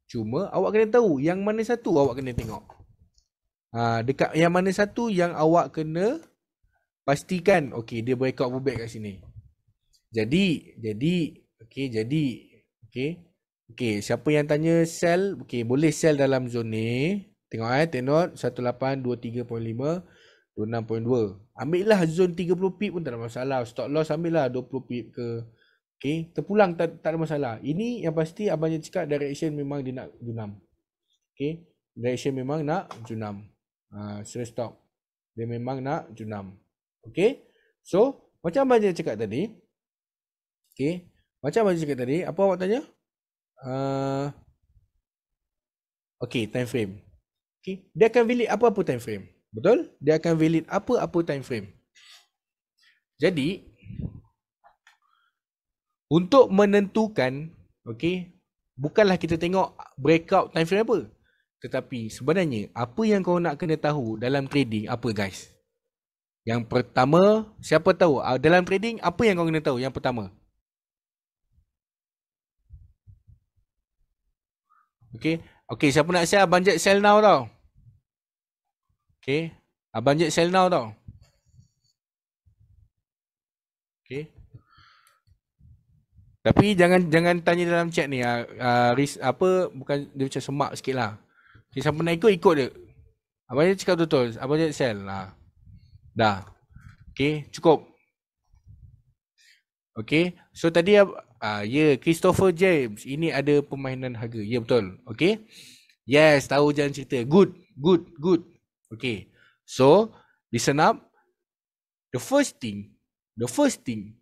A: cuma awak kena tahu yang mana satu awak kena tengok. Ha, dekat yang mana satu yang awak kena pastikan, okay, dia breakout pullback kat sini. Jadi, jadi, Okey, jadi okey. Okey, siapa yang tanya sell, okey boleh sell dalam zone ni. Tengok eh, take note 1823.5 26.2 Ambil lah zone 30 pip pun tak ada masalah Stock loss ambil lah 20 pip ke okey. Terpulang tak, tak ada masalah Ini yang pasti abangnya cakap direction memang dia nak junam Okay Direction memang nak junam uh, ha, Sell stop Dia memang nak junam Okey, So Macam abangnya cakap tadi Okey. Macam abang cakap tadi, apa awak tanya? Uh, ah. okay, time frame. Okay. Dia akan valid apa-apa time frame. Betul? Dia akan valid apa-apa time frame. Jadi, untuk menentukan, okay, bukanlah kita tengok breakout time frame apa. Tetapi sebenarnya, apa yang kau nak kena tahu dalam trading apa guys? Yang pertama, siapa tahu? Ah, dalam trading, apa yang kau kena tahu yang pertama? Okay. Okay, siapa nak sell? Abang Jack sell now tau. Okay. Abang Jack sell now tau. Okay. Tapi jangan jangan tanya dalam chat ni. Uh, ah, uh, ah, ris, apa, bukan dia macam semak sikit lah. Okay, siapa nak ikut, ikut dia. Abang Jack cakap betul. Abang Jack sell lah. Dah. Okay, cukup. Okay, so tadi Ah, ya, yeah, Christopher James. Ini ada permainan harga. Ya, yeah, betul. Okay. Yes, tahu jangan cerita. Good, good, good. Okay. So, listen up. The first thing, the first thing,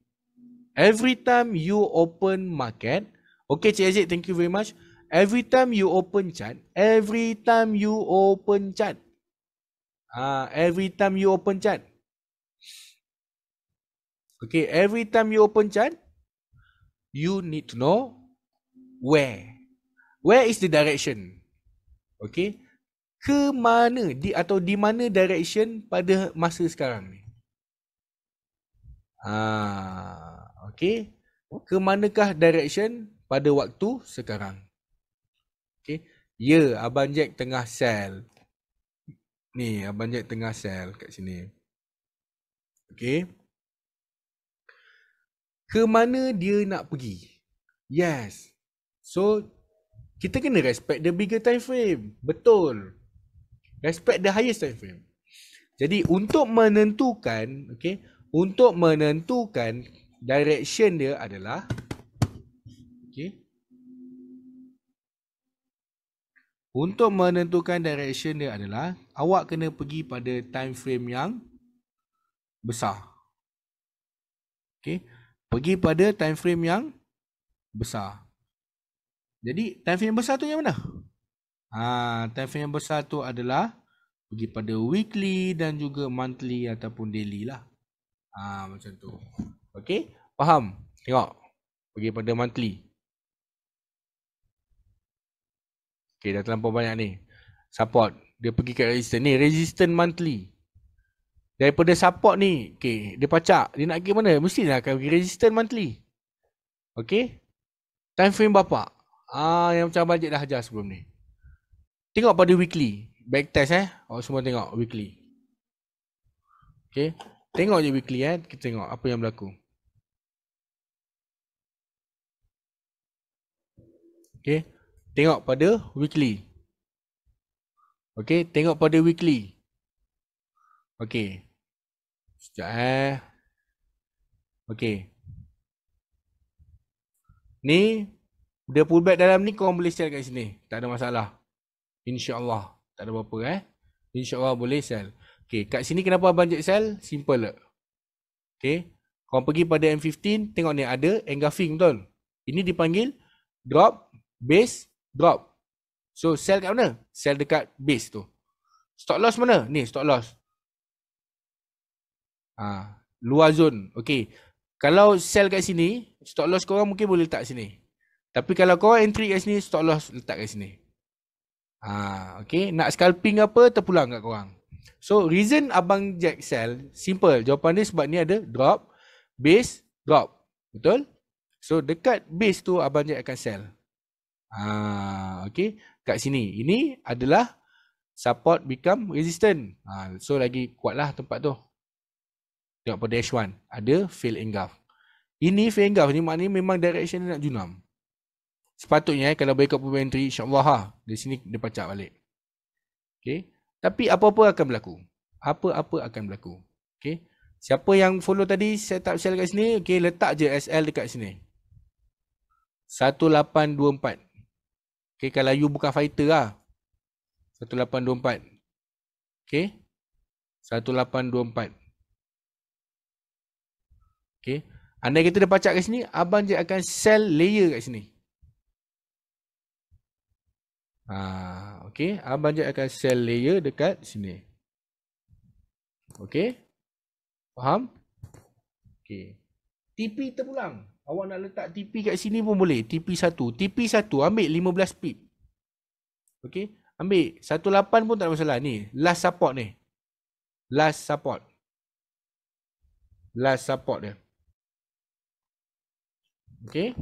A: every time you open market, okay, Cik Aziz, thank you very much. Every time you open chat, every time you open chat. ah, uh, every time you open chat. okay, every time you open chat you need to know where. Where is the direction? Okay. Ke mana di, atau di mana direction pada masa sekarang ni? Ha, okay. Ke manakah direction pada waktu sekarang? Okay. Ya, Abang Jack tengah sell. Ni, Abang Jack tengah sell kat sini. Okay ke mana dia nak pergi. Yes. So, kita kena respect the bigger time frame. Betul. Respect the highest time frame. Jadi, untuk menentukan, okay, untuk menentukan direction dia adalah, okay, untuk menentukan direction dia adalah, awak kena pergi pada time frame yang besar. Okay pergi pada time frame yang besar. Jadi time frame yang besar tu yang mana? Ha, time frame yang besar tu adalah pergi pada weekly dan juga monthly ataupun daily lah. Ha, macam tu. Okay? Faham? Tengok. Pergi pada monthly. Okay, dah terlampau banyak ni. Support. Dia pergi ke resistance. Ni resistance monthly daripada support ni okay, dia pacak dia nak pergi mana mesti dia akan pergi resistant monthly okay? time frame bapa ah yang macam bajet dah ajar sebelum ni tengok pada weekly back test eh oh, semua tengok weekly okay? tengok je weekly eh kita tengok apa yang berlaku okay? tengok pada weekly okay? tengok pada weekly okay? Sekejap eh. Okay. Ni, dia pullback dalam ni korang boleh sell kat sini. Tak ada masalah. InsyaAllah. Tak ada apa-apa eh. InsyaAllah boleh sell. Okay, kat sini kenapa abang jack sell? Simple lah. Okay. Korang pergi pada M15, tengok ni ada engulfing betul. Ini dipanggil drop, base, drop. So, sell kat mana? Sell dekat base tu. Stop loss mana? Ni, stop loss. Ha, luar zon, Okey. Kalau sell kat sini, stop loss korang mungkin boleh letak sini. Tapi kalau korang entry kat sini, stop loss letak kat sini. Ha, okey. Nak scalping apa, terpulang kat korang. So, reason abang jack sell, simple. Jawapan dia sebab ni ada drop, base, drop. Betul? So, dekat base tu abang jack akan sell. Ha, okey. Kat sini. Ini adalah support become resistant. Ha, so, lagi kuatlah tempat tu. Tengok pada H1 ada fail engulf. Ini fail engulf ni maknanya memang direction dia nak junam. Sepatutnya eh, kalau breakout pump entry insya-Allah ha di sini dia pacak balik. Okay, Tapi apa-apa akan berlaku? Apa-apa akan berlaku? Okay, Siapa yang follow tadi setup sell kat sini, Okay, letak je SL dekat sini. 1824. Okay, kalau you buka fighter ha. lah. 1824. Okey. 1824. Okay. Andai kita dah pacak kat sini, abang je akan sell layer kat sini. Ha, okay. Abang je akan sell layer dekat sini. Okay. Faham? Okay. TP terpulang. Awak nak letak TP kat sini pun boleh. TP 1. TP 1 ambil 15 pip. Okay. Ambil. 18 pun tak ada masalah. Ni. Last support ni. Last support. Last support dia. Okay.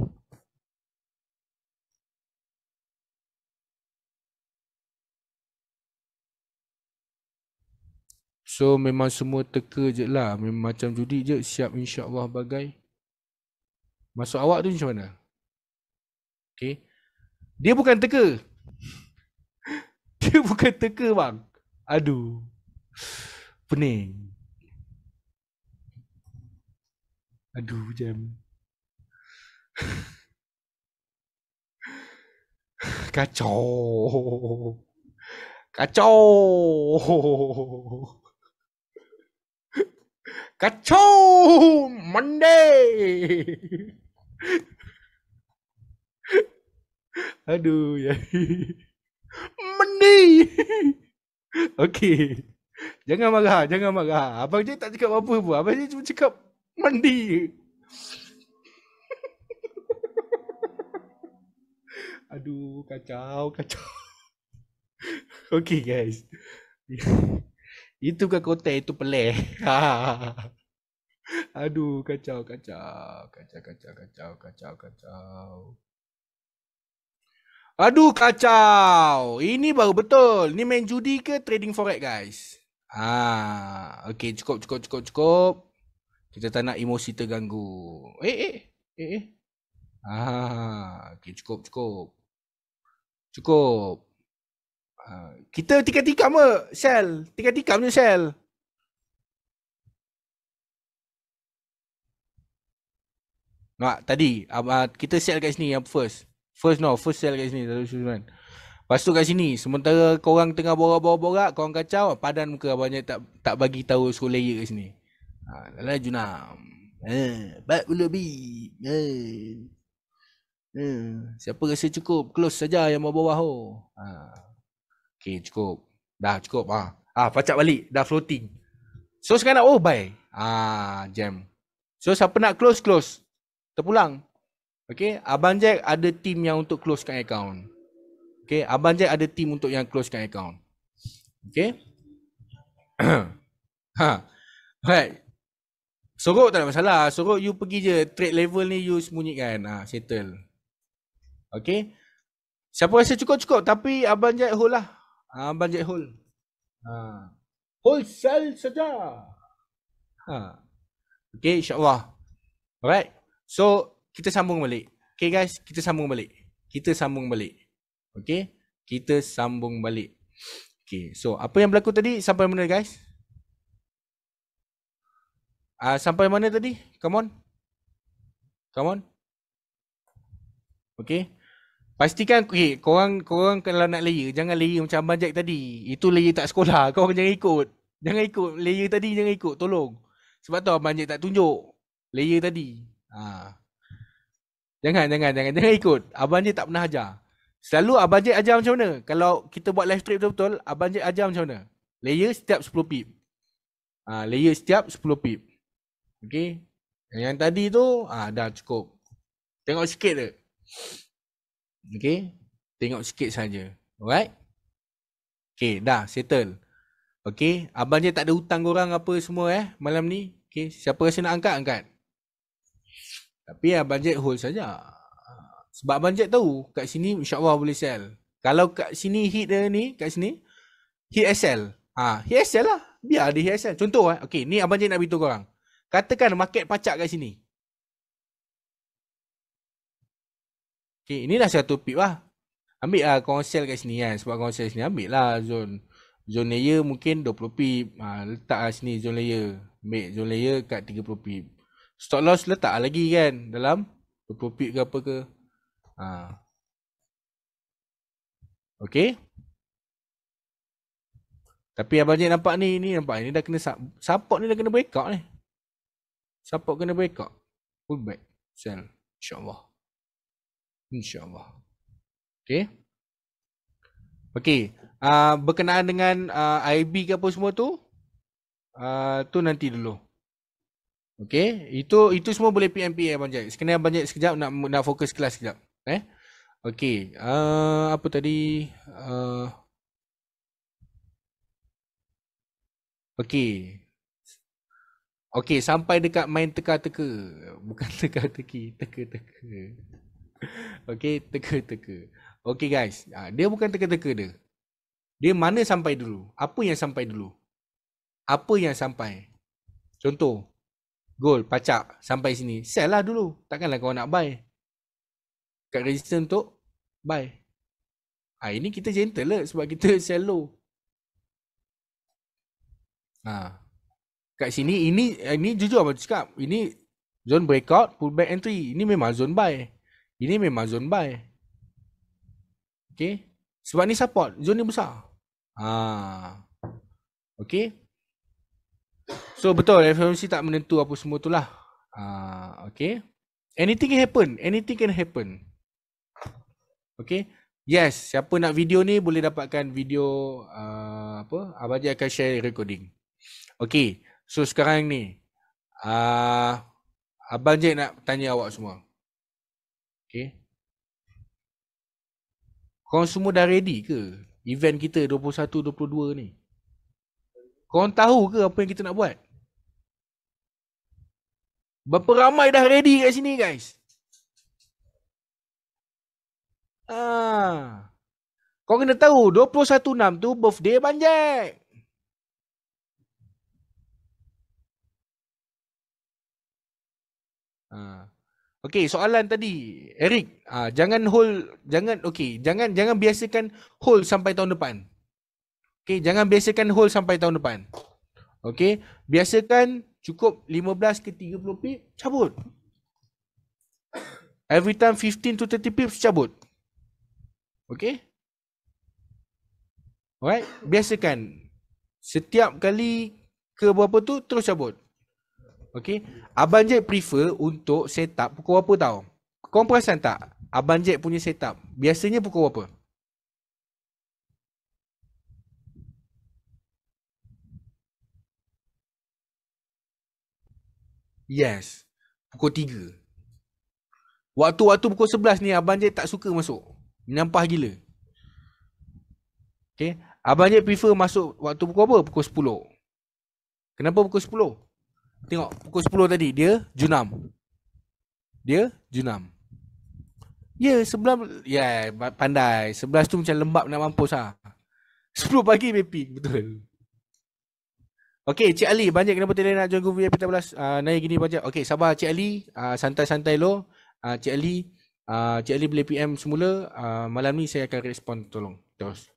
A: So memang semua teka je lah Memang macam judi je Siap insya Allah bagai Masuk awak tu macam mana? Okay Dia bukan teka Dia bukan teka bang Aduh Pening Aduh jam Kacau. Kacau. Kacau. Monday. Aduh, ya. Mendi. Okey. Jangan marah, jangan marah. Abang je tak cakap apa-apa pun. Abang je cuma cakap mandi Aduh, kacau, kacau. okay, guys. itu ke kota itu peleh. Aduh, kacau, kacau, kacau, kacau, kacau, kacau, kacau. Aduh, kacau. Ini baru betul. Ini main judi ke trading forex, guys? Ah, okay, cukup, cukup, cukup, cukup. Kita tak nak emosi terganggu. Eh, eh, eh, eh. Ah, okay, cukup, cukup. Cukup. Uh, kita tikam-tikam ke, Shell? Tikam-tikam je, Shell. Nampak tadi uh, kita sell kat sini yang first. First no, first sell kat sini Dato Sulaiman. Lepas tu kat sini sementara kau orang tengah borak-borak-borak, kau orang kacau, padan muka banyak tak tak bagi tahu suruh layer kat sini. Ha, uh, junam. Eh, ha, uh, bad ulubi. Eh. Ha. Uh. Hmm. Siapa rasa cukup Close saja yang bawah-bawah tu ha. Okay cukup Dah cukup ah. Ha. ah, ha, Pacak balik Dah floating So sekarang nak Oh bye Ah, ha, Jam So siapa nak close Close Terpulang Okay Abang Jack ada team yang untuk Closekan account Okay Abang Jack ada team untuk yang Closekan account Okay Ha Alright Sorok tak ada masalah Sorok you pergi je Trade level ni you sembunyikan Ah, ha, Settle Okay. Siapa rasa cukup-cukup tapi Abang Jai hold lah. Ah, Abang Jai hold. Ha. Hold sell saja. Ha. Okay insyaAllah. Alright. So kita sambung balik. Okay guys, kita sambung balik. Kita sambung balik. Okay. Kita sambung balik. Okay. So apa yang berlaku tadi sampai mana guys? Uh, sampai mana tadi? Come on. Come on. Okay. Pastikan okay, korang, korang kalau nak layer, jangan layer macam Abang Jack tadi. Itu layer tak sekolah. Kau jangan ikut. Jangan ikut. Layer tadi jangan ikut. Tolong. Sebab tu Abang Jack tak tunjuk layer tadi. Ha. Jangan, jangan, jangan. Jangan ikut. Abang Jack tak pernah ajar. Selalu Abang Jack ajar macam mana? Kalau kita buat live trade betul-betul, Abang Jack ajar macam mana? Layer setiap 10 pip. Ha, layer setiap 10 pip. Okay. Yang, tadi tu, ha, dah cukup. Tengok sikit je. Okay. Tengok sikit saja. Alright. Okay. Dah. Settle. Okay. Abang je tak ada hutang korang apa semua eh. Malam ni. Okay. Siapa rasa nak angkat, angkat. Tapi ya, budget hold saja. Sebab budget tahu kat sini insyaAllah boleh sell. Kalau kat sini hit dia ni, kat sini, hit SL. Ha, hit SL lah. Biar dia hit SL. Contoh eh. Okay, ni abang je nak beritahu korang. Katakan market pacak kat sini. Okay, inilah satu pip lah. Ambil lah konsel kat sini kan. Sebab konsel sini ambil lah zone. Zone layer mungkin 20 pip. Ha, letak lah sini zone layer. Ambil zone layer kat 30 pip. Stock loss letak lah lagi kan. Dalam 20 pip ke apa ke. Ha. Okay. Tapi Abang Jek nampak ni, ni nampak ni dah kena support ni dah kena breakout ni. Support kena breakout. Pullback. Sell. InsyaAllah. InsyaAllah. Okay. Okay. Uh, ah, berkenaan dengan uh, ah, IB ke apa semua tu. Uh, tu nanti dulu. Okay. Itu itu semua boleh PMPA eh, Abang Jai. Sekarang Abang Jai sekejap nak, nak fokus kelas sekejap. Eh? Okay. Uh, apa tadi? Uh, okay. Okay, sampai dekat main teka-teka. Bukan teka-teki, teka-teka. Okay teka-teka Okay guys ah, Dia bukan teka-teka dia Dia mana sampai dulu Apa yang sampai dulu Apa yang sampai Contoh Goal pacak Sampai sini Sell lah dulu Takkanlah kau nak buy Kat register untuk Buy ha, Ini kita gentle lah Sebab kita sell low ha. Kat sini ini Ini jujur apa cakap Ini Zone breakout Pullback entry Ini memang zone buy ini memang zone buy. Okay. Sebab ni support. Zone ni besar. Ha. Okay. So betul FOMC tak menentu apa semua tu lah. Ha. Okay. Anything can happen. Anything can happen. Okay. Yes. Siapa nak video ni boleh dapatkan video uh, apa. Abang Haji akan share recording. Okay. So sekarang ni. Uh, Abang Jack nak tanya awak semua. Okay. Korang semua dah ready ke event kita 21 22 ni? Kau tahu ke apa yang kita nak buat? Berapa ramai dah ready kat sini guys? Ah. Kau kena tahu 216 tu birthday panjang. Ah. Okey, soalan tadi Eric, ha, jangan hold jangan okey, jangan jangan biasakan hold sampai tahun depan. Okey, jangan biasakan hold sampai tahun depan. Okey, biasakan cukup 15 ke 30 pip cabut. Every time 15 to 30 pip cabut. Okey? Alright, biasakan setiap kali ke berapa tu terus cabut. Okay. Abang Jack prefer untuk setup pukul berapa tau? Kau perasan tak? Abang Jack punya setup. Biasanya pukul berapa? Yes. Pukul 3. Waktu-waktu pukul 11 ni Abang Jack tak suka masuk. Nampah gila. Okay. Abang Jack prefer masuk waktu pukul apa? Pukul 10. Kenapa pukul 10? Tengok pukul 10 tadi dia junam. Dia junam. Ya, yeah, sebelum ya yeah, pandai. Sebelas tu macam lembab nak mampus ah. Ha. 10 pagi baby betul. Okay Cik Ali, banyak kenapa tadi nak join group VIP 14? uh, naik gini banyak. Okay sabar Cik Ali, uh, santai-santai lo. Uh, Cik Ali, uh, Cik Ali boleh PM semula. Uh, malam ni saya akan respon tolong. Terus.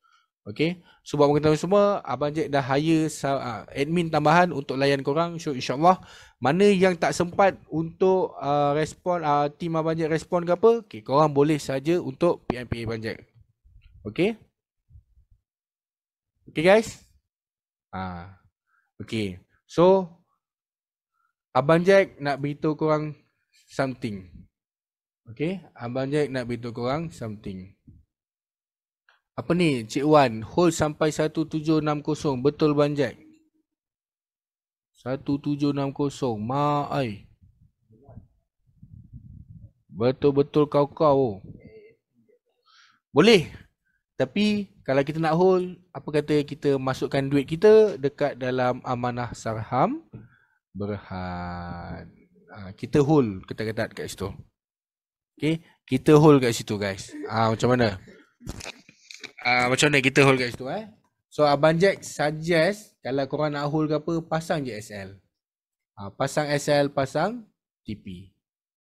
A: Okay. So buat mengetahui semua, Abang Jack dah hire ah, admin tambahan untuk layan korang. So insyaAllah, mana yang tak sempat untuk uh, respon, uh, team Abang Jack respon ke apa, okay, korang boleh saja untuk PMPA Abang Jack. Okay. Okay guys. Ah, okay. So, Abang Jack nak beritahu korang something. Okay. Abang Jack nak beritahu korang something apa ni Cik Wan hold sampai 1760 betul banjai 1760 maai. betul-betul kau-kau oh. boleh tapi kalau kita nak hold apa kata kita masukkan duit kita dekat dalam amanah saham berhad ha, kita hold kata-kata kat situ Okay, kita hold kat situ guys ah macam mana Thank uh, macam mana kita hold kat situ eh. So Abang Jack suggest kalau korang nak hold ke apa, pasang je SL. Uh, ah, pasang SL, pasang TP.